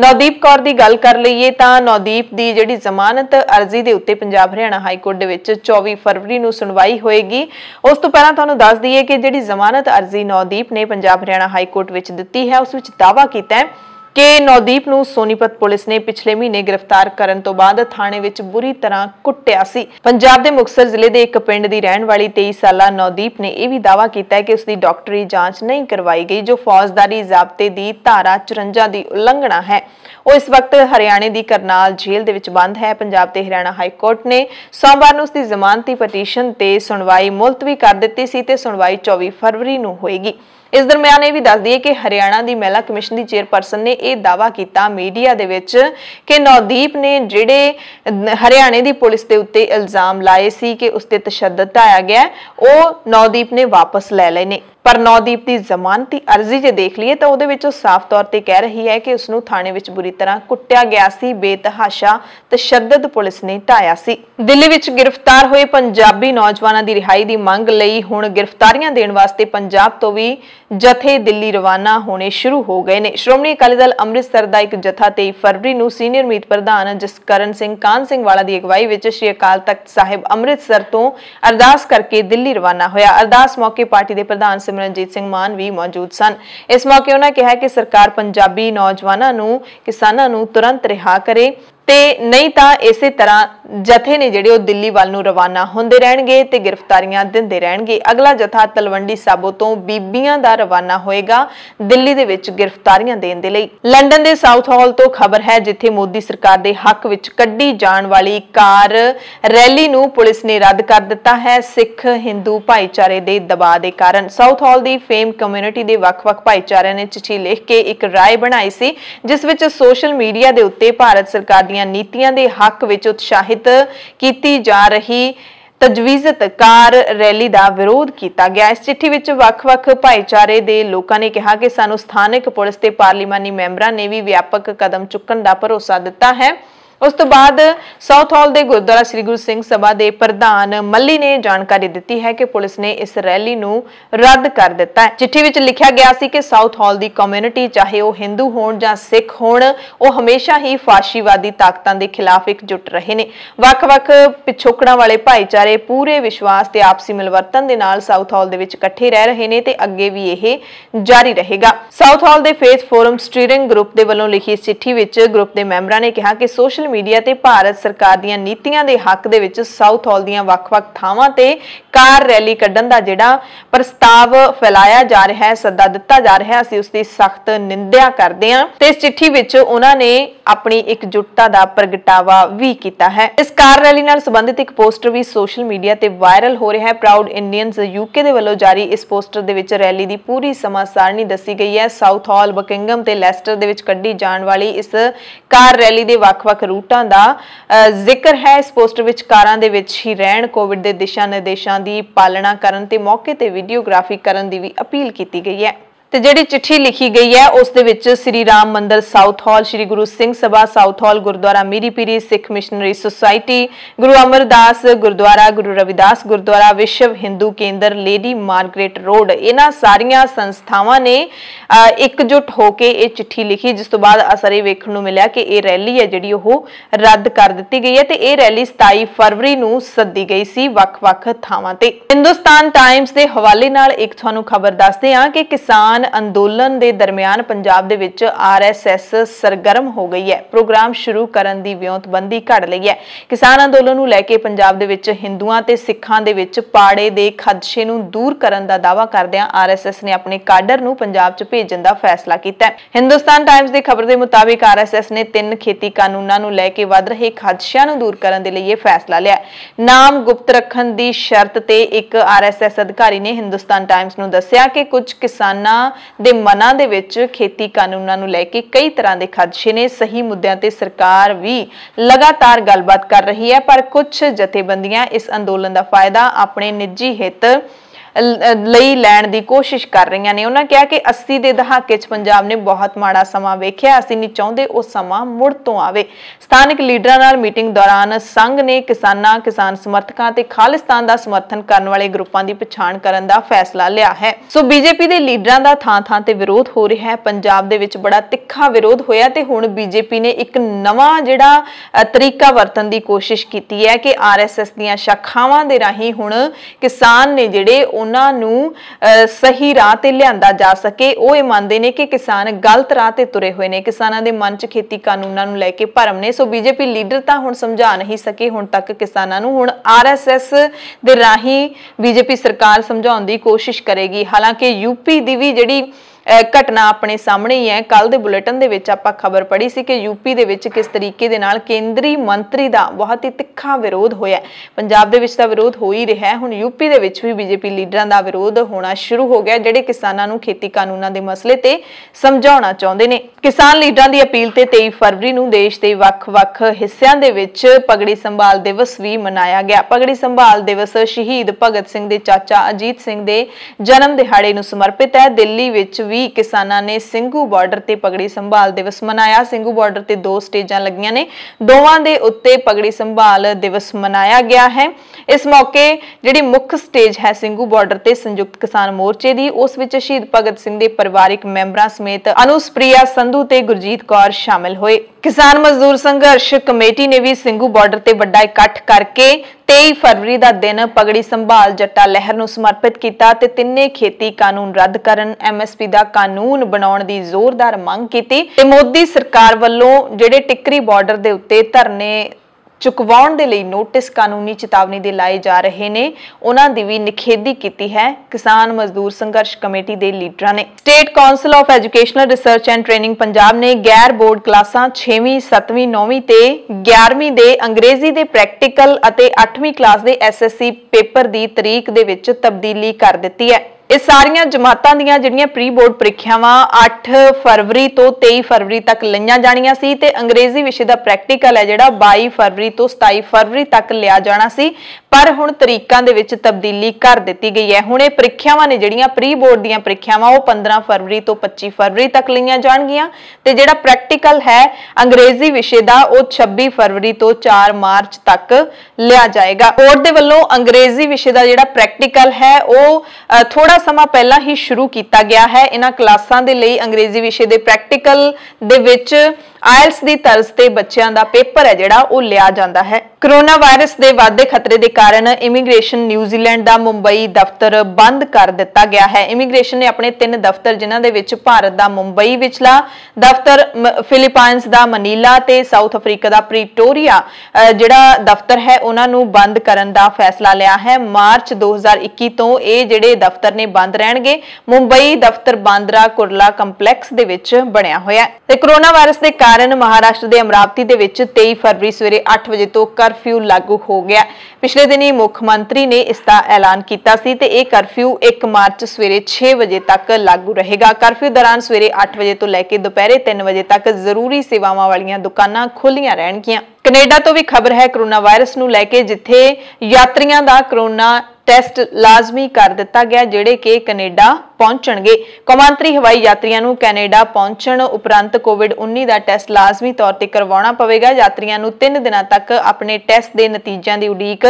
ਨੌਦੀਪ ਕੌਰ ਦੀ ਗੱਲ ਕਰ ਲਈਏ ਤਾਂ ਨੌਦੀਪ ਦੀ ਜਿਹੜੀ ਜ਼ਮਾਨਤ ਅਰਜ਼ੀ ਦੇ ਉੱਤੇ ਪੰਜਾਬ ਹਰਿਆਣਾ ਹਾਈ ਕੋਰਟ ਦੇ ਵਿੱਚ 24 ਫਰਵਰੀ ਨੂੰ ਸੁਣਵਾਈ ਹੋਏਗੀ ਉਸ ਤੋਂ ਪਹਿਲਾਂ ਤੁਹਾਨੂੰ ਦੱਸ ਦਈਏ ਕਿ ਜਿਹੜੀ ਜ਼ਮਾਨਤ ਅਰਜ਼ੀ ਨੌਦੀਪ ਨੇ ਪੰਜਾਬ ਹਰਿਆਣਾ ਹਾਈ ਕੋਰਟ ਵਿੱਚ ਦਿੱਤੀ ਹੈ ਉਸ ਵਿੱਚ ਦਾਵਾ ਕੀਤਾ ਹੈ ਕਿ ਨੌਦੀਪ ਨੂੰ ਸੋਨੀਪਤ ਪੁਲਿਸ ਨੇ ਪਿਛਲੇ ਮਹੀਨੇ ਗ੍ਰਿਫਤਾਰ ਕਰਨ ਤੋਂ ਬਾਅਦ ਥਾਣੇ ਵਿੱਚ ਬੁਰੀ ਤਰ੍ਹਾਂ ਕੁੱਟਿਆ ਸੀ ਪੰਜਾਬ ਦੇ ਮੁਕਸਰ ਜ਼ਿਲ੍ਹੇ ਦੇ ਇੱਕ ਪਿੰਡ ਦੀ ਰਹਿਣ ਵਾਲੀ 23 ਸਾਲਾ ਨੌਦੀਪ ਨੇ ਇਹ ਵੀ ਦਾਵਾ ਕੀਤਾ ਹੈ ਕਿ ਉਸ ਦੀ ਡਾਕਟਰੀ ਜਾਂਚ ਨਹੀਂ ਕਰਵਾਈ ਗਈ ਜੋ ਫੌਜਦਾਰੀ ਜ਼ਾਬਤੇ ਦੀ ਧਾਰਾ 54 ਦੀ ਉਲੰਘਣਾ ਹੈ ਉਹ ਇਸ ਵਕਤ ਹਰਿਆਣੇ ਦੀ ਕਰਨਾਲ ਜੇਲ੍ਹ ਦੇ ਵਿੱਚ ਬੰਦ ਹੈ ਪੰਜਾਬ ਤੇ ਹਰਿਆਣਾ ਹਾਈ ਕੋਰਟ ਨੇ ਸੋਮਵਾਰ ਨੂੰ ਉਸ ਦੀ ਜ਼ਮਾਨਤੀ ਪਟੀਸ਼ਨ ਤੇ ਸੁਣਵਾਈ ਮੁਲਤਵੀ ਕਰ ਦਿੱਤੀ ਸੀ ਤੇ ਸੁਣਵਾਈ 24 ਫਰਵਰੀ ਨੂੰ ਹੋਏਗੀ ਇਸ ਦਰਮਿਆਨ ਇਹ ਵੀ ਦੱਸ ਦਈਏ ਕਿ ਹਰਿਆਣਾ ਦੀ ਮਹਿਲਾ ਕਮਿਸ਼ਨ ਦੀ ਚੇਅਰਪਰਸਨ ਨੇ ਇਹ ਦਾਵਾ ਕੀਤਾ ਮੀਡੀਆ ਦੇ ਵਿੱਚ ਕਿ ਨੌਦੀਪ ਨੇ ਜਿਹੜੇ ਹਰਿਆਣੇ ਦੀ ਪੁਲਿਸ ਦੇ ਉੱਤੇ ਇਲਜ਼ਾਮ ਲਾਏ ਸੀ ਕਿ ਉਸ ਤੇ ਤਸ਼ੱਦਦ ਆਇਆ ਗਿਆ ਉਹ ਨੌਦੀਪ ਨੇ ਵਾਪਸ ਲੈ ਲਏ ਨੇ ਪਰ ਨੌਦੀਪ ਦੀ ਜ਼ਮਾਨਤੀ ਅਰਜ਼ੀ ਜੇ ਦੇਖ ਲਈਏ ਤਾਂ ਉਹਦੇ ਵਿੱਚ ਉਹ ਸਾਫ਼ ਤੌਰ ਤੇ ਕਹਿ ਰਹੀ ਹੈ ਕਿ ਉਸ ਨੂੰ ਥਾਣੇ ਵਿੱਚ ਬੁਰੀ ਤਰ੍ਹਾਂ ਕੁੱਟਿਆ ਗਿਆ ਸੀ ਬੇਤਹਾਸ਼ਾ ਤਸ਼ੱਦਦ ਪੁਲਿਸ ਨੇ ਢਾਇਆ ਸੀ ਦਿੱਲੀ ਵਿੱਚ ਗ੍ਰਿਫਤਾਰ ਹੋਏ ਪੰਜਾਬੀ ਨੌਜਵਾਨਾਂ ਦੀ ਰਿਹਾਈ ਦੀ ਮੰਗ ਲਈ ਹੁਣ ਗ੍ਰਿਫਤਾਰੀਆਂ ਦੇਣ ਵਾਸਤੇ ਪੰਜਾਬ ਤੋਂ ਵੀ ਜਥੇ ਦਿੱਲੀ ਰਵਾਨਾ ਹੋਣੇ ਸ਼ੁਰੂ ਹੋ ਗਏ ਨੇ ਸ਼੍ਰੋਮਣੀ ਅਕਾਲੀ ਦਲ ਅੰਮ੍ਰਿਤਸਰ ਦਾ ਇੱਕ ਜਥਾ 23 ਫਰਵਰੀ ਨੂੰ ਸੀਨੀਅਰ ਮੀਤ ਪ੍ਰਧਾਨ ਜਸਕਰਨ ਸਿੰਘ ਕਾਨ ਸਿੰਘ ਵਾਲਾ ਦੀ ਅਗਵਾਈ ਵਿੱਚ ਸ਼੍ਰੀ ਅਕਾਲ ਤਖਤ ਸਾਹਿਬ ਅੰਮ੍ਰਿਤਸਰ ਤੋਂ ਅਰਦਾਸ ਕਰਕੇ ਦਿੱਲੀ ਰਵਾਨਾ ਹੋਇਆ ਅਰਦਾਸ ਮੌਕੇ ਪਾਰਟੀ ਦੇ ਪ੍ਰਧਾਨ ਸਿਮਰਨਜੀਤ ਸਿੰਘ ਮਾਨ ਵੀ ਮੌਜੂਦ ਸਨ ਇਸ ਮੌਕੇ ਉਹਨਾਂ ਕਿਹਾ ਕਿ ਸਰਕਾਰ ਪੰਜਾਬੀ ਨੌਜਵਾਨਾਂ ਨੂੰ ਕਿਸਾਨਾਂ ਨੂੰ ਤੁਰੰਤ ਰਿਹਾ ਕਰੇ ਤੇ ਨਹੀਂ ਤਾਂ ਇਸੇ ਤਰ੍ਹਾਂ ਜਥੇ ਨੇ ਜਿਹੜੇ ਉਹ ਦਿੱਲੀ ਵੱਲ ਨੂੰ ਰਵਾਨਾ ਹੁੰਦੇ ਰਹਿਣਗੇ ਤੇ ਗ੍ਰਿਫਤਾਰੀਆਂ ਦਿੰਦੇ ਰਹਿਣਗੇ ਅਗਲਾ ਜਥਾ ਤਲਵੰਡੀ ਸਾਬੋ ਤੋਂ ਬੀਬੀਆਂ ਦਾ ਰਵਾਨਾ ਹੋਏਗਾ ਦਿੱਲੀ ਦੇ ਵਿੱਚ ਗ੍ਰਿਫਤਾਰੀਆਂ ਦੇਣ ਦੇ ਲਈ ਲੰਡਨ ਦੇ ਸਾਊਥ ਹਾਲ ਤੋਂ ਖਬਰ ਹੈ ਜਿੱਥੇ ਮੋਦੀ ਸਰਕਾਰ ਦੇ ਹੱਕ ਵਿੱਚ ਕੱਢੀ ਜਾਣ ਵਾਲੀ ਕਾਰ ਰੈਲੀ ਨੂੰ ਪੁਲਿਸ ਨੇ ਰੱਦ ਕਰ ਦਿੱਤਾ ਹੈ ਸਿੱਖ ਹਿੰਦੂ ਭਾਈਚਾਰੇ ਦੇ ਦਬਾਅ ਦੇ ਕਾਰਨ ਸਾਊਥ ਹਾਲ ਦੀ ਫੇਮ ਕਮਿਊਨਿਟੀ ਦੇ ਵੱਖ-ਵੱਖ ਭਾਈਚਾਰਿਆਂ ਨੇ ਚਿੱਠੀ ਲਿਖ ਕੇ ਇੱਕ رائے ਬਣਾਈ ਸੀ ਜਿਸ ਵਿੱਚ ਸੋਸ਼ਲ ਮੀਡੀਆ ਦੇ ਉੱਤੇ ਭਾਰਤ ਸਰਕਾਰ ਦੀ ਵਾਲੀਆਂ ਨੀਤੀਆਂ ਦੇ ਹੱਕ ਵਿੱਚ ਉਤਸ਼ਾਹਿਤ ਕੀਤੀ ਜਾ ਰਹੀ ਤਜਵੀਜ਼ਤ ਕਾਰ ਰੈਲੀ ਦਾ ਵਿਰੋਧ ਕੀਤਾ ਗਿਆ ਇਸ ਚਿੱਠੀ ਵਿੱਚ ਵੱਖ-ਵੱਖ ਭਾਈਚਾਰੇ ਦੇ ਲੋਕਾਂ ਨੇ ਕਿਹਾ ਕਿ ਸਾਨੂੰ ਸਥਾਨਕ ਪੁਲਿਸ ਤੇ ਪਾਰਲੀਮਾਨੀ ਮੈਂਬਰਾਂ ਨੇ ਵੀ ਵਿਆਪਕ ਕਦਮ ਚੁੱਕਣ ਦਾ ਭਰੋਸਾ ਦਿੱਤਾ ਹੈ ਉਸ ਤੋਂ ਬਾਅਦ ਸਾਊਥ ਹਾਲ ਦੇ ਗੁਰਦੁਆਰਾ ਸ੍ਰੀ ਗੁਰੂ ਸਿੰਘ ਸਭਾ ਦੇ ਪ੍ਰਧਾਨ ਮੱਲੀ ਨੇ ਜਾਣਕਾਰੀ ਦਿੱਤੀ ਹੈ ਕਿ ਪੁਲਿਸ ਨੇ ਇਸ ਰੈਲੀ ਨੂੰ ਰੱਦ ਕਰ ਦਿੱਤਾ ਹੈ ਚਿੱਠੀ ਵਿੱਚ ਲਿਖਿਆ ਗਿਆ ਸੀ ਕਿ ਸਾਊਥ ਹਾਲ ਦੀ ਕਮਿਊਨਿਟੀ ਚਾਹੇ ਉਹ ਹਿੰਦੂ ਹੋਣ ਜਾਂ ਸਿੱਖ ਹੋਣ ਉਹ ਹਮੇਸ਼ਾ ਹੀ ਫਾਸ਼ੀਵਾਦੀ ਤਾਕਤਾਂ ਦੇ ਖਿਲਾਫ ਇਕਜੁੱਟ ਰਹੇ ਨੇ ਵੱਖ-ਵੱਖ ਪਿਛੋਕੜਾਂ ਵਾਲੇ ਭਾਈਚਾਰੇ ਪੂਰੇ ਵਿਸ਼ਵਾਸ ਤੇ ਆਪਸੀ ਮਿਲਵਰਤਨ ਦੇ ਨਾਲ ਸਾਊਥ ਹਾਲ ਦੇ ਵਿੱਚ ਇਕੱਠੇ ਰਹਿ ਰਹੇ ਨੇ ਤੇ ਅੱਗੇ ਵੀ ਇਹ ਜਾਰੀ ਰਹੇਗਾ ਸਾਊਥ ਹਾਲ ਦੇ ਫੇਸ ਫੋਰਮ ਸਟੀਅਰਿੰਗ ਗਰੁੱਪ ਦੇ ਵੱਲੋਂ ਲਿਖੀ ਚਿੱਠੀ ਵਿੱਚ ਗਰੁੱਪ ਦੇ ਮੈਂਬਰਾਂ ਨੇ ਕਿਹਾ ਕਿ ਸੋਸ਼ਲ ਮੀਡੀਆ ਤੇ ਭਾਰਤ ਸਰਕਾਰ ਦੀਆਂ ਨੀਤੀਆਂ ਦੇ ਹੱਕ ਦੇ ਵਿੱਚ ਸਾਊਥ ਹਾਲ ਦੀਆਂ ਵੱਖ-ਵੱਖ ਥਾਵਾਂ ਤੇ ਕਾਰ ਰੈਲੀ ਕੱਢਣ ਦਾ ਜਿਹੜਾ ਪ੍ਰਸਤਾਵ ਫੈਲਾਇਆ ਜਾ ਰਿਹਾ ਹੈ ਸੱਦਾ ਦਿੱਤਾ ਜਾ ਰਿਹਾ ਹੈ ਅਸੀਂ ਉਸ ਦੀ ਸਖਤ ਨਿੰਦਿਆ ਕਰਦੇ ਹਾਂ ਤੇ ਇਸ ਚਿੱਠੀ ਵਿੱਚ ਉਹਨਾਂ ਨੇ ਆਪਣੀ ਇਕਜੁੱਟਤਾ ਦਾ ਪ੍ਰਗਟਾਵਾ ਵੀ ਕੀਤਾ ਹੈ ਇਸ ਕਾਰ ਰੈਲੀ ਨਾਲ ਸੰਬੰਧਿਤ ਇੱਕ ਪੋਸਟਰ ਵੀ ਸੋਸ਼ਲ ਮੀਡੀਆ ਤੇ ਵਾਇਰਲ ਹੋ ਰਿਹਾ ਹੈ ਪ੍ਰਾਊਡ ਇੰਡੀਅਨਸ ਯੂਕੇ ਦੇ ਵੱਲੋਂ ਜਾਰੀ ਇਸ ਪੋਸਟਰ ਦੇ ਵਿੱਚ ਰੈਲੀ ਦੀ ਪੂਰੀ ਸਮਾਂ ਸਾਰਣੀ ਦੱਸੀ ਗਈ ਹੈ ਸਾਊਥ ਹਾਲ ਬਕਿੰਗਮ ਤੇ ਲੈਸਟਰ ਦੇ ਵਿੱਚ ਕੱਢੀ ਜਾਣ ਵਾਲੀ ਇਸ ਕਾਰ ਰੈਲੀ ਦੇ ਵੱਖ-ਵੱਖ ਰੂਟਾਂ ਦਾ ਜ਼ਿਕਰ ਹੈ ਇਸ ਪੋਸਟਰ ਵਿੱਚ ਕਾਰਾਂ ਦੇ ਵਿੱਚ ਹੀ ਰਹਿਣ ਕੋਵਿਡ ਦੇ ਦਿਸ਼ਾ ਨਿਰਦੇਸ਼ਾਂ ਦੀ ਪਾਲਣਾ ਕਰਨ ਤੇ ਮੌਕੇ ਤੇ ਵੀਡੀਓਗ੍ਰਾਫੀ ਕਰਨ ਦੀ ਵੀ ਅਪੀਲ ਕੀਤੀ ਗਈ ਹੈ ਤੇ ਜਿਹੜੀ ਚਿੱਠੀ ਲਿਖੀ ਗਈ ਹੈ ਉਸ ਦੇ ਵਿੱਚ Shri Ram Mandir Southall Shri Guru Singh Sabha Southall Gurdwara Miri Piri Sikh missionary society Guru Amardas Gurdwara Guru Ravidas Gurdwara Vishwa Hindu ਕੇਂਦਰ ਲੇਡੀ ਮਾਰਗਰੇਟ ਰੋਡ ਇਹਨਾਂ ਸਾਰੀਆਂ ਸੰਸਥਾਵਾਂ ਨੇ ਇਕਜੁੱਟ ਹੋ ਕੇ ਇਹ ਚਿੱਠੀ ਲਿਖੀ ਜਿਸ ਤੋਂ ਬਾਅਦ ਅਸਰ ਇਹ ਵੇਖਣ ਨੂੰ ਮਿਲਿਆ ਕਿ ਇਹ ਰੈਲੀ ਹੈ ਜਿਹੜੀ ਉਹ ਰੱਦ ਕਰ ਦਿੱਤੀ ਗਈ ਹੈ ਤੇ ਇਹ ਰੈਲੀ 27 ਫਰਵਰੀ ਨੂੰ ਸੱਦੀ ਗਈ ਸੀ ਵੱਖ-ਵੱਖ ਥਾਵਾਂ ਤੇ ਹਿੰਦੁਸਤਾਨ ਟਾਈਮਸ ਦੇ ਹਵਾਲੇ ਨਾਲ ਇੱਕ ਤੁਹਾਨੂੰ ਖਬਰ ਦੱਸਦੇ ਹਾਂ ਕਿ ਕਿਸਾਨ ਕਿਸਾਨ ਅੰਦੋਲਨ ਦੇ ਦਰਮਿਆਨ ਪੰਜਾਬ ਦੇ ਵਿੱਚ ਆਰਐਸਐਸ ਸਰਗਰਮ ਹੋ ਗਈ ਹੈ ਪ੍ਰੋਗਰਾਮ ਸ਼ੁਰੂ ਕਰਨ ਦੀ ਵਿਉਂਤਬੰਦੀ ਘੜ ਲਈ ਹੈ ਕਿਸਾਨ ਅੰਦੋਲਨ ਨੂੰ ਲੈ ਕੇ ਪੰਜਾਬ ਦੇ ਵਿੱਚ ਹਿੰਦੂਆਂ ਤੇ ਸਿੱਖਾਂ ਦੇ ਵਿੱਚ ਪਾੜੇ ਦੇ ਖਦਸ਼ੇ ਨੂੰ ਦੂਰ ਕਰਨ ਦਾ ਦਾਵਾ ਕਰਦਿਆਂ ਆਰਐਸਐਸ ਨੇ ਆਪਣੇ ਕਾਡਰ ਨੂੰ ਪੰਜਾਬ 'ਚ ਭੇਜਣ ਦਾ ਫੈਸਲਾ ਕੀਤਾ ਹੈ ਹਿੰਦੁਸਤਾਨ ਟਾਈਮਜ਼ ਦੀ ਖਬਰ ਦੇ ਮੁਤਾਬਿਕ ਆਰਐਸਐਸ ਨੇ ਤਿੰਨ ਖੇਤੀ ਕਾਨੂੰਨਾਂ ਨੂੰ ਲੈ ਕੇ ਵੱਧ ਰਹੇ ਖਦਸ਼ਿਆਂ ਨੂੰ ਦੂਰ ਕਰਨ ਦੇ ਲਈ ਇਹ ਫੈਸਲਾ ਲਿਆ ਨਾਮ ਗੁਪਤ ਰੱਖਣ ਦੀ ਸ਼ਰਤ ਤੇ ਇੱਕ ਆਰਐਸਐਸ ਅਧਿਕਾਰੀ ਨੇ ਹਿੰਦੁਸਤਾਨ ਟਾਈਮਜ਼ ਨੂੰ ਦੱਸਿਆ ਕਿ ਕੁਝ ਕਿਸਾਨਾਂ ਦੇ ਮਨਾਂ ਦੇ ਵਿੱਚ ਖੇਤੀ ਕਾਨੂੰਨਾਂ ਨੂੰ ਲੈ ਕੇ ਕਈ ਤਰ੍ਹਾਂ ਦੇ ਖਦਸ਼ੇ ਨੇ ਸਹੀ ਮੁੱਦਿਆਂ ਤੇ ਸਰਕਾਰ ਵੀ ਲਗਾਤਾਰ ਗੱਲਬਾਤ ਕਰ ਰਹੀ ਹੈ ਪਰ ਕੁਝ ਜਥੇਬੰਦੀਆਂ ਇਸ ਅੰਦੋਲਨ ਦਾ ਫਾਇਦਾ ਆਪਣੇ ਨਿੱਜੀ ਹਿੱਤ ਲਈ ਲੈਣ ਦੀ ਕੋਸ਼ਿਸ਼ ਕਰ ਰਹੀਆਂ ਨੇ ਉਹਨਾਂ ਕਿਹਾ ਕਿ 80 ਦੇ ਦਹਾਕੇ 'ਚ ਪੰਜਾਬ ਨੇ ਬਹੁਤ ਮਾੜਾ ਸਮਾਂ ਵੇਖਿਆ ਅਸੀਂ ਨਹੀਂ ਚਾਹੁੰਦੇ ਉਹ ਸਮਾਂ ਮੁੜ ਤੋਂ ਆਵੇ ਸਥਾਨਕ ਲੀਡਰਾਂ ਨਾਲ ਮੀਟਿੰਗ ਦੌਰਾਨ ਸੰਘ ਨੇ ਕਿਸਾਨਾਂ ਕਿਸਾਨ ਸਮਰਥਕਾਂ ਤੇ ਖਾਲਿਸਤਾਨ ਦਾ ਸਮਰਥਨ ਕਰਨ ਵਾਲੇ ਗਰੁੱਪਾਂ ਦੀ ਪਛਾਣ ਕਰਨ ਦਾ ਫੈਸਲਾ ਲਿਆ ਹੈ ਸੋ ਬੀਜੇਪੀ ਦੇ ਲੀਡਰਾਂ ਦਾ ਥਾਂ-ਥਾਂ ਤੇ ਵਿਰੋਧ ਹੋ ਰਿਹਾ ਹੈ ਪੰਜਾਬ ਦੇ ਵਿੱਚ ਬੜਾ ਤਿੱਖਾ ਵਿਰੋਧ ਹੋਇਆ ਤੇ ਹੁਣ ਬੀਜੇਪੀ ਨੇ ਇੱਕ ਨਵਾਂ ਜਿਹੜਾ ਤਰੀਕਾ ਵਰਤਣ ਦੀ ਕੋਸ਼ਿਸ਼ ਕੀਤੀ ਹੈ ਕਿ ਆਰਐਸਐਸ ਦੀਆਂ ਸ਼ਾਖਾਵਾਂ ਦੇ ਰਾਹੀਂ ਹੁਣ ਕਿਸਾਨ ਨੇ ਜਿਹੜੇ ਉਹਨਾਂ ਨੂੰ ਸਹੀ ਰਾਹ ਤੇ ਲਿਆਂਦਾ ਜਾ ਸਕੇ ਉਹ ਇਹ ਮੰਨਦੇ ਨੇ ਕਿ ਕਿਸਾਨ ਗਲਤ ਰਾਹ ਤੇ ਤੁਰੇ ਹੋਏ ਨੇ ਕਿਸਾਨਾਂ ਦੇ ਮਨ 'ਚ ਖੇਤੀ ਕਾਨੂੰਨਾਂ ਨੂੰ ਲੈ ਕੇ ਭਰਮ ਨੇ ਸੋ ਬੀਜੇਪੀ ਲੀਡਰ ਤਾਂ ਹੁਣ ਸਮਝਾ ਨਹੀਂ ਸਕੇ ਹੁਣ ਤੱਕ ਕਿਸਾਨਾਂ ਨੂੰ ਹੁਣ ਆਰਐਸਐਸ ਦੇ ਰਾਹੀਂ ਬੀਜੇਪੀ ਸਰਕਾਰ ਸਮਝਾਉਣ ਦੀ ਕੋਸ਼ਿਸ਼ ਕਰੇਗੀ ਹਾਲਾਂਕਿ ਯੂਪੀ ਦੀ ਵੀ ਜਿਹੜੀ ਘਟਨਾ ਆਪਣੇ ਸਾਹਮਣੇ ਹੀ ਹੈ ਕੱਲ ਦੇ ਬੁਲੇਟਿਨ ਦੇ ਵਿੱਚ ਆਪਾਂ ਖਬਰ ਪੜ੍ਹੀ ਸੀ ਕਿ ਯੂਪੀ ਦੇ ਵਿੱਚ ਕਿਸ ਤਰੀਕੇ ਦੇ ਨਾਲ ਕੇਂਦਰੀ ਮੰਤਰੀ ਦਾ ਬਹੁਤ ਹੀ ਤਿੱਖਾ ਵਿਰੋਧ ਹੋਇਆ ਪੰਜਾਬ ਦੇ ਵਿੱਚ ਤਾਂ ਵਿਰੋਧ ਹੋ ਹੀ ਰਿਹਾ ਹੁਣ ਯੂਪੀ ਦੇ ਵਿੱਚ ਵੀ ਬੀਜੇਪੀ ਲੀਡਰਾਂ ਦਾ ਵਿਰੋਧ ਹੋਣਾ ਸ਼ੁਰੂ ਹੋ ਗਿਆ ਜਿਹੜੇ ਕਿਸਾਨਾਂ ਨੂੰ ਖੇਤੀ ਕਾਨੂੰਨਾਂ ਦੇ ਮਸਲੇ ਤੇ ਸਮਝਾਉਣਾ ਚਾਹੁੰਦੇ ਨੇ ਕਿਸਾਨ ਲੀਡਰਾਂ ਦੀ ਅਪੀਲ ਤੇ 23 ਫਰਵਰੀ ਨੂੰ ਦੇਸ਼ ਦੇ ਵੱਖ-ਵੱਖ ਹਿੱਸਿਆਂ ਦੇ ਵਿੱਚ ਪਗੜੀ ਸੰਭਾਲ ਦਿਵਸ ਵੀ ਮਨਾਇਆ ਗਿਆ ਪਗੜੀ ਸੰਭਾਲ ਦਿਵਸ ਸ਼ਹੀਦ ਭਗਤ ਸਿੰਘ ਦੇ ਚਾਚਾ ਅਜੀਤ ਸਿੰਘ ਦੇ ਜਨਮ ਦਿਹਾੜੇ ਨੂੰ ਸਮਰਪਿਤ ਹੈ ਦਿੱਲੀ ਵਿੱਚ ਵੀ ਵੀ ਕਿਸਾਨਾਂ ਨੇ ਸਿੰਘੂ ਬਾਰਡਰ ਤੇ ਪਗੜੀ ਸੰਭਾਲ ਦਿਵਸ ਮਨਾਇਆ ਸਿੰਘੂ ਬਾਰਡਰ ਤੇ ਦੋ ਸਟੇਜਾਂ ਲੱਗੀਆਂ ਨੇ ਦੋਵਾਂ ਦੇ ਉੱਤੇ ਪਗੜੀ ਸੰਭਾਲ ਦਿਵਸ ਮਨਾਇਆ ਗਿਆ ਹੈ ਇਸ ਮੌਕੇ ਜਿਹੜੀ ਮੁੱਖ ਸਟੇਜ ਹੈ ਸਿੰਘੂ ਬਾਰਡਰ ਤੇ ਸੰਯੁਕਤ ਕਿਸਾਨ ਮੋਰਚੇ ਦੀ ਉਸ ਵਿੱਚ ਸ਼ਹੀਦ ਭਗਤ ਸਿੰਘ ਦੇ ਪਰਿਵਾਰਿਕ ਮੈਂਬਰਾਂ ਸਮੇਤ ਅਨੁਸਪ੍ਰਿਆ ਸੰਧੂ ਤੇ ਗੁਰਜੀਤ ਕੌਰ ਸ਼ਾਮਿਲ ਹੋਏ ਕਿਸਾਨ ਮਜ਼ਦੂਰ ਸੰਘਰਸ਼ ਕਮੇਟੀ ਨੇ ਵੀ ਸਿੰਘੂ ਬਾਰਡਰ ਤੇ ਵੱਡਾ ਇਕੱਠ ਕਰਕੇ 23 ਫਰਵਰੀ ਦਾ ਦਿਨ ਪਗੜੀ ਸੰਭਾਲ ਜੱਟਾ ਲਹਿਰ ਨੂੰ ਸਮਰਪਿਤ ਕੀਤਾ ਤੇ ਤਿੰਨੇ ਖੇਤੀ ਕਾਨੂੰਨ ਰੱਦ ਕਰਨ ਐਮਐਸਪੀ ਦਾ ਕਾਨੂੰਨ ਬਣਾਉਣ ਦੀ ਜ਼ੋਰਦਾਰ ਮੰਗ ਕੀਤੀ ਤੇ ਮੋਦੀ ਸਰਕਾਰ ਵੱਲੋਂ ਜਿਹੜੇ ਟਿੱਕਰੀ ਬਾਰਡਰ ਦੇ ਉੱਤੇ ਧਰਨੇ ਚੁਕਵਾਉਣ ਦੇ ਲਈ ਨੋਟਿਸ ਕਾਨੂੰਨੀ ਚੇਤਾਵਨੀ ਦੇ ਲਾਏ ਜਾ ਰਹੇ ਨੇ ਉਹਨਾਂ ਦੀ ਵੀ ਨਿਖੇਧੀ ਕੀਤੀ ਹੈ ਕਿਸਾਨ ਮਜ਼ਦੂਰ ਸੰਘਰਸ਼ ਕਮੇਟੀ ਦੇ ਲੀਡਰਾਂ ਨੇ state council of educational research and training Punjab ਨੇ ਗੈਰ ਬੋਰਡ ਕਲਾਸਾਂ 6ਵੀਂ 7ਵੀਂ 9ਵੀਂ ਤੇ 11ਵੀਂ ਦੇ ਅੰਗਰੇਜ਼ੀ ਦੇ ਪ੍ਰੈਕਟੀਕਲ ਅਤੇ 8ਵੀਂ ਕਲਾਸ ਦੇ ਐਸਐਸਸੀ ਪੇਪਰ ਦੀ ਤਰੀਕ ਦੇ ਵਿੱਚ ਤਬਦੀਲੀ ਕਰ ਦਿੱਤੀ ਹੈ ਇਹ ਸਾਰੀਆਂ ਜਮਾਤਾਂ ਦੀਆਂ ਜਿਹੜੀਆਂ ਪ੍ਰੀ ਬੋਰਡ ਪ੍ਰੀਖਿਆਵਾਂ 8 ਫਰਵਰੀ ਤੋਂ 23 ਫਰਵਰੀ ਤੱਕ ਲਈਆਂ ਜਾਣੀਆਂ ਸੀ ਤੇ ਅੰਗਰੇਜ਼ੀ ਵਿਸ਼ੇ ਦਾ ਪ੍ਰੈਕਟੀਕਲ ਹੈ ਜਿਹੜਾ 22 ਫਰਵਰੀ ਤੋਂ 27 ਫਰਵਰੀ ਤੱਕ ਲਿਆ ਜਾਣਾ ਸੀ ਪਰ ਹੁਣ ਤਰੀਕਾਂ ਦੇ ਵਿੱਚ ਤਬਦੀਲੀ ਕਰ ਦਿੱਤੀ ਗਈ ਹੈ ਹੁਣ ਇਹ ਪ੍ਰੀਖਿਆਵਾਂ ਨੇ ਜਿਹੜੀਆਂ ਪ੍ਰੀ ਬੋਰਡ ਦੀਆਂ ਪ੍ਰੀਖਿਆਵਾਂ ਉਹ 15 ਫਰਵਰੀ ਤੋਂ 25 ਫਰਵਰੀ ਤੱਕ ਲਈਆਂ ਜਾਣਗੀਆਂ ਤੇ ਜਿਹੜਾ ਪ੍ਰੈਕਟੀਕਲ ਹੈ ਅੰਗਰੇਜ਼ੀ ਵਿਸ਼ੇ ਦਾ ਉਹ 26 ਫਰਵਰੀ ਤੋਂ 4 ਮਾਰਚ ਤੱਕ ਲਿਆ ਜਾਏਗਾ ਬੋਰਡ ਦੇ ਵੱਲੋਂ ਅੰਗਰੇਜ਼ੀ ਵਿਸ਼ੇ ਦਾ ਜਿਹੜਾ ਪ੍ਰੈਕਟੀਕਲ ਹੈ ਉਹ ਥੋੜਾ ਸਮਾਂ ਪਹਿਲਾਂ ਹੀ ਸ਼ੁਰੂ ਕੀਤਾ ਗਿਆ ਹੈ ਇਹਨਾਂ ਕਲਾਸਾਂ ਦੇ ਲਈ ਅੰਗਰੇਜ਼ੀ ਵਿਸ਼ੇ ਦੇ ਪ੍ਰੈਕਟੀਕਲ ਦੇ ਵਿੱਚ ਆਇਲਸ ਦੀ ਤਰਜ਼ ਤੇ ਬੱਚਿਆਂ ਦਾ ਪੇਪਰ ਹੈ ਜਿਹੜਾ ਉਹ ਲਿਆ ਜਾਂਦਾ ਹੈ ਕਰੋਨਾ ਵਾਇਰਸ ਦੇ ਵਾਧੇ ਖਤਰੇ ਦੇ ਕਾਰਨ ਇਮੀਗ੍ਰੇਸ਼ਨ ਨਿਊਜ਼ੀਲੈਂਡ ਦਾ ਮੁੰਬਈ ਦਫ਼ਤਰ ਬੰਦ ਕਰ ਦਿੱਤਾ ਗਿਆ ਹੈ ਇਮੀਗ੍ਰੇਸ਼ਨ ਨੇ ਆਪਣੇ ਤਿੰਨ ਦਫ਼ਤਰ ਜਿਨ੍ਹਾਂ ਦੇ ਵਿੱਚ ਭਾਰਤ ਦਾ ਮੁੰਬਈ ਵਿਚਲਾ ਦਫ਼ਤਰ ਫਿਲੀਪਾਈਨਸ ਦਾ ਮਨੀਲਾ ਤੇ ਸਾਊਥ ਅਫਰੀਕਾ ਦਾ ਪ੍ਰੀਟੋਰੀਆ ਜਿਹੜਾ ਦਫ਼ਤਰ ਹੈ ਉਹਨਾਂ ਨੂੰ ਬੰਦ ਕਰਨ ਦਾ ਫੈਸਲਾ ਲਿਆ ਹੈ ਮਾਰਚ 2021 ਤੋਂ ਇਹ ਜਿਹੜੇ ਦਫ਼ਤਰ ਨੇ ਬੰਦ ਰਹਿਣਗੇ ਮੁੰਬਈ ਦਫ਼ਤਰ ਬਾਂਦਰਾ ਕੁਰਲਾ ਕੰਪਲੈਕਸ ਦੇ ਵਿੱਚ ਬਣਿਆ ਹੋਇਆ ਹੈ ਤੇ ਕਰੋਨਾ ਵਾਇਰਸ ਦੇ ਕਾਰਨ ਮਹਾਰਾਸ਼ਟਰ ਦੇ ਅਮਰਾਵਤੀ ਦੇ ਵਿੱਚ 23 ਫਰਵਰੀ ਸਵੇਰੇ 8 ਵਜੇ ਤੋਂ ਕਰਫਿਊ ਲਾਗੂ ਹੋ ਗਿਆ ਪਿਛਲੇ ਦਿਨੀ ਮੁੱਖ ਮੰਤਰੀ ਨੇ ਇਸ ਦਾ ਐਲਾਨ ਕੀਤਾ ਸੀ ਤੇ ਇਹ ਕਰਫਿਊ 1 ਮਾਰਚ ਸਵੇਰੇ 6 ਵਜੇ ਤੱਕ ਲਾਗੂ ਰਹੇਗਾ ਕਰਫਿਊ ਦੌਰਾਨ ਸਵੇਰੇ 8 ਵਜੇ ਤੋਂ ਲੈ ਕੇ ਦੁਪਹਿਰੇ 3 ਵਜੇ ਤੱਕ ਜ਼ਰੂਰੀ ਸੇਵਾਵਾਂ ਵਾਲੀਆਂ ਦੁਕਾਨਾਂ ਖੁੱਲੀਆਂ ਰਹਿਣਗੀਆਂ ਕੈਨੇਡਾ ਤੋਂ ਵੀ ਖਬਰ ਹੈ ਕਰੋਨਾ ਵਾਇਰਸ ਨੂੰ ਲੈ ਕੇ ਜਿੱਥੇ ਯਾਤਰੀਆਂ ਦਾ ਕਰੋਨਾ ਟੈਸਟ ਲਾਜ਼ਮੀ ਕਰ ਦਿੱਤਾ ਗਿਆ ਜਿਹੜੇ ਕਿ ਕੈਨੇਡਾ ਪਹੁੰਚਣਗੇ ਕੌਮਾਂਤਰੀ ਹਵਾਈ ਯਾਤਰੀਆਂ ਨੂੰ ਕੈਨੇਡਾ ਪਹੁੰਚਣ ਉਪਰੰਤ ਕੋਵਿਡ-19 ਦਾ ਟੈਸਟ ਲਾਜ਼ਮੀ ਤੌਰ ਤੇ ਕਰਵਾਉਣਾ ਪਵੇਗਾ ਯਾਤਰੀਆਂ ਨੂੰ 3 ਦਿਨਾਂ ਤੱਕ ਆਪਣੇ ਟੈਸਟ ਦੇ ਨਤੀਜਿਆਂ ਦੀ ਉਡੀਕ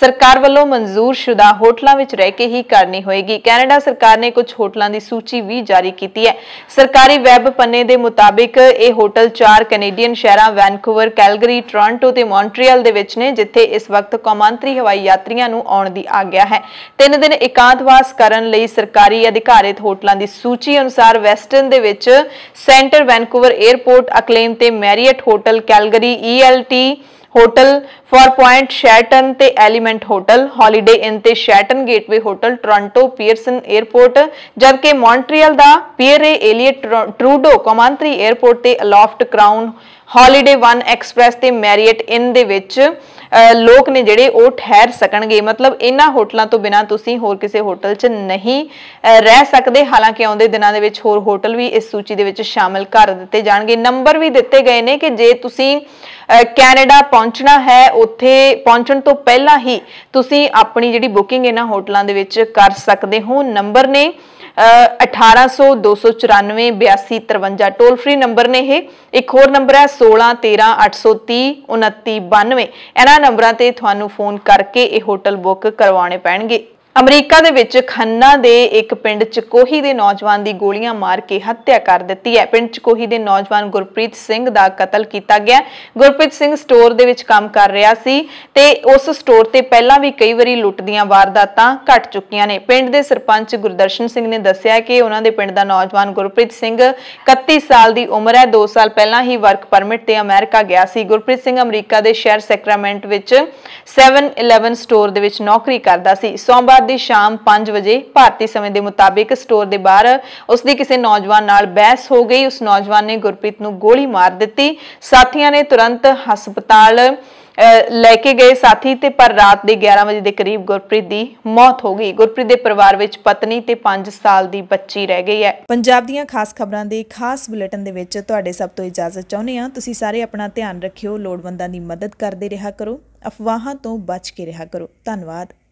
ਸਰਕਾਰ ਵੱਲੋਂ ਮਨਜ਼ੂਰਸ਼ੁਦਾ ਹੋਟਲਾਂ ਵਿੱਚ ਰਹਿ ਕੇ ਹੀ ਕਰਨੀ ਹੋਏਗੀ ਕੈਨੇਡਾ ਸਰਕਾਰ ਨੇ ਕੁਝ ਹੋਟਲਾਂ ਦੀ ਸੂਚੀ ਵੀ ਜਾਰੀ ਕੀਤੀ ਹੈ ਸਰਕਾਰੀ ਵੈਬ ਪੰਨੇ ਦੇ ਮੁਤਾਬਿਕ ਇਹ ਹੋਟਲ 4 ਕੈਨੇਡੀਅਨ ਸ਼ਹਿਰਾਂ ਵੈਨਕੂਵਰ ਕੈਲਗਰੀ ਟੋਰਾਂਟੋ ਤੇ ਮੌਂਟਰੀਅਲ ਦੇ ਵਿੱਚ ਨੇ ਜਿੱਥੇ ਇਸ ਵਕਤ ਕੌਮਾਂਤਰੀ ਹਵਾਈ ਯਾਤਰੀਆਂ ਨੂੰ ਆਉਣ ਦੀ ਆਗਿਆ ਹੈ ਤਿੰਨ ਦਿਨ ਇਕਾਂਤਵਾਸ ਕਰਨ ਲਈ ਸਰਕਾਰੀ ਅਧਿਕਾਰੀ ਅਧਾਰਿਤ ਹੋਟਲਾਂ ਦੀ ਸੂਚੀ ਅਨੁਸਾਰ ਵੈਸਟਰਨ ਦੇ ਵਿੱਚ ਸੈਂਟਰ ਵੈਨਕੂਵਰ 에ਅਰਪੋਰਟ ਅਕਲੇਮ ਤੇ Marriott hotel Calgary ELT hotel Four Points Sheraton ਤੇ ਐਲੀਮੈਂਟ ਹੋਟਲ ਹੌਲੀਡੇ ਇਨ ਤੇ Sheraton Gateway hotel Toronto Pearson airport ਜਦਕਿ ਮੌਂਟਰੀਅਲ ਦਾ ਪੀਅਰੇ ਏਲੀਅਟ ਟਰੂਡੋ ਕਮਾਂਤਰੀ 에ਅਰਪੋਰਟ ਤੇ ਅਲੋਫਟ ਕਰਾਊਨ ਹੌਲੀਡੇ 1 ਐਕਸਪ੍ਰੈਸ ਤੇ Marriott Inn ਦੇ ਵਿੱਚ ਲੋਕ ਨੇ ਜਿਹੜੇ ਉਹ ਠਹਿਰ ਸਕਣਗੇ ਮਤਲਬ ਇਹਨਾਂ ਹੋਟਲਾਂ ਤੋਂ ਬਿਨਾ ਤੁਸੀਂ ਹੋਰ ਕਿਸੇ ਹੋਟਲ 'ਚ ਨਹੀਂ ਰਹਿ ਸਕਦੇ ਹਾਲਾਂਕਿ ਆਉਂਦੇ ਦਿਨਾਂ ਦੇ ਵਿੱਚ ਹੋਰ ਹੋਟਲ ਵੀ ਇਸ ਸੂਚੀ ਦੇ ਵਿੱਚ ਸ਼ਾਮਲ ਕਰ ਦਿੱਤੇ ਜਾਣਗੇ ਨੰਬਰ ਵੀ ਦਿੱਤੇ ਗਏ ਨੇ ਕਿ ਜੇ ਤੁਸੀਂ ਕੈਨੇਡਾ ਪਹੁੰਚਣਾ ਹੈ ਉੱਥੇ ਪਹੁੰਚਣ ਤੋਂ ਪਹਿਲਾਂ ਹੀ ਤੁਸੀਂ ਆਪਣੀ ਜਿਹੜੀ ਬੁਕਿੰਗ ਇਹਨਾਂ ਹੋਟਲਾਂ ਦੇ ਵਿੱਚ ਕਰ ਸਕਦੇ ਹੋ ਨੰਬਰ ਨੇ 1800 294 82 53 ਟੋਲ ਫ੍ਰੀ ਨੰਬਰ ਨੇ ਇਹ ਇੱਕ ਹੋਰ ਨੰਬਰ ਹੈ 16 13 830 2992 ਇਹਨਾਂ ਨੰਬਰਾਂ ਤੇ ਤੁਹਾਨੂੰ ਫੋਨ ਕਰਕੇ ਇਹ ਹੋਟਲ ਬੁੱਕ ਕਰਵਾਉਣੇ ਪੈਣਗੇ ਅਮਰੀਕਾ ਦੇ ਵਿੱਚ ਖੰਨਾ ਦੇ ਇੱਕ ਪਿੰਡ ਚ ਕੋਹੀ ਦੇ ਨੌਜਵਾਨ ਦੀ ਗੋਲੀਆਂ ਮਾਰ ਕੇ ਹੱਤਿਆ ਕਰ ਦਿੱਤੀ ਹੈ ਪਿੰਡ ਚ ਕੋਹੀ ਦੇ ਨੌਜਵਾਨ ਗੁਰਪ੍ਰੀਤ ਸਿੰਘ ਦਾ ਕਤਲ ਕੀਤਾ ਗਿਆ ਗੁਰਪ੍ਰੀਤ ਸਿੰਘ ਸਟੋਰ ਦੇ ਵਿੱਚ ਕੰਮ ਕਰ ਰਿਹਾ ਸੀ ਤੇ ਉਸ ਸਟੋਰ ਤੇ ਪਹਿਲਾਂ ਵੀ ਕਈ ਵਾਰੀ ਲੁੱਟ ਦੀਆਂ ਵਾਰਦਾਤਾਂ ਘਟ ਚੁੱਕੀਆਂ ਨੇ ਪਿੰਡ ਦੇ ਸਰਪੰਚ ਗੁਰਦਰਸ਼ਨ ਸਿੰਘ ਨੇ ਦੱਸਿਆ ਕਿ ਉਹਨਾਂ ਦੇ ਪਿੰਡ ਦਾ ਨੌਜਵਾਨ ਗੁਰਪ੍ਰੀਤ ਸਿੰਘ 31 ਸਾਲ ਦੀ ਉਮਰ ਹੈ 2 ਸਾਲ ਪਹਿਲਾਂ ਹੀ ਵਰਕ ਪਰਮਿਟ ਤੇ ਅਮਰੀਕਾ ਗਿਆ ਸੀ ਗੁਰਪ੍ਰੀਤ ਸਿੰਘ ਅਮਰੀਕਾ ਦੇ ਸ਼ਹਿਰ ਸੈਕਰਾਮੈਂਟ ਵਿੱਚ 7-11 ਸਟੋਰ ਦੇ ਵਿੱਚ ਨੌਕਰੀ ਕਰਦਾ ਸੀ ਸੋਮਵਾਰ ਦੀ ਸ਼ਾਮ 5 ਵਜੇ ਭਾਰਤੀ ਸਮੇਂ ਦੇ ਮੁਤਾਬਿਕ ਸਟੋਰ ਦੇ ਬਾਹਰ ਉਸ ਦੀ ਕਿਸੇ ਨੌਜਵਾਨ ਨਾਲ ਬਹਿਸ ਹੋ ਗਈ ਉਸ ਨੌਜਵਾਨ ਨੇ ਗੁਰਪ੍ਰੀਤ ਨੂੰ ਗੋਲੀ ਮਾਰ ਦਿੱਤੀ ਸਾਥੀਆਂ ਨੇ ਤੁਰੰਤ ਹਸਪਤਾਲ ਲੈ ਕੇ ਗਏ ਸਾਥੀ ਤੇ ਪਰ ਰਾਤ ਦੇ 11 ਵਜੇ ਦੇ ਕਰੀਬ ਗੁਰਪ੍ਰੀਤ ਦੀ ਮੌਤ ਹੋ ਗਈ ਗੁਰਪ੍ਰੀਤ ਦੇ ਪਰਿਵਾਰ ਵਿੱਚ ਪਤਨੀ ਤੇ 5 ਸਾਲ ਦੀ ਬੱਚੀ ਰਹਿ ਗਈ ਹੈ ਪੰਜਾਬ ਦੀਆਂ ਖਾਸ ਖਬਰਾਂ ਦੇ ਖਾਸ ਬੁਲੇਟਿਨ ਦੇ ਵਿੱਚ ਤੁਹਾਡੇ ਸਭ ਤੋਂ ਇਜਾਜ਼ਤ ਚਾਹੁੰਦੇ ਹਾਂ ਤੁਸੀਂ ਸਾਰੇ ਆਪਣਾ ਧਿਆਨ ਰੱਖਿਓ ਲੋੜਵੰਦਾਂ ਦੀ ਮਦਦ ਕਰਦੇ ਰਿਹਾ ਕਰੋ ਅਫਵਾਹਾਂ ਤੋਂ ਬਚ ਕੇ ਰਿਹਾ ਕਰੋ ਧੰਨਵਾਦ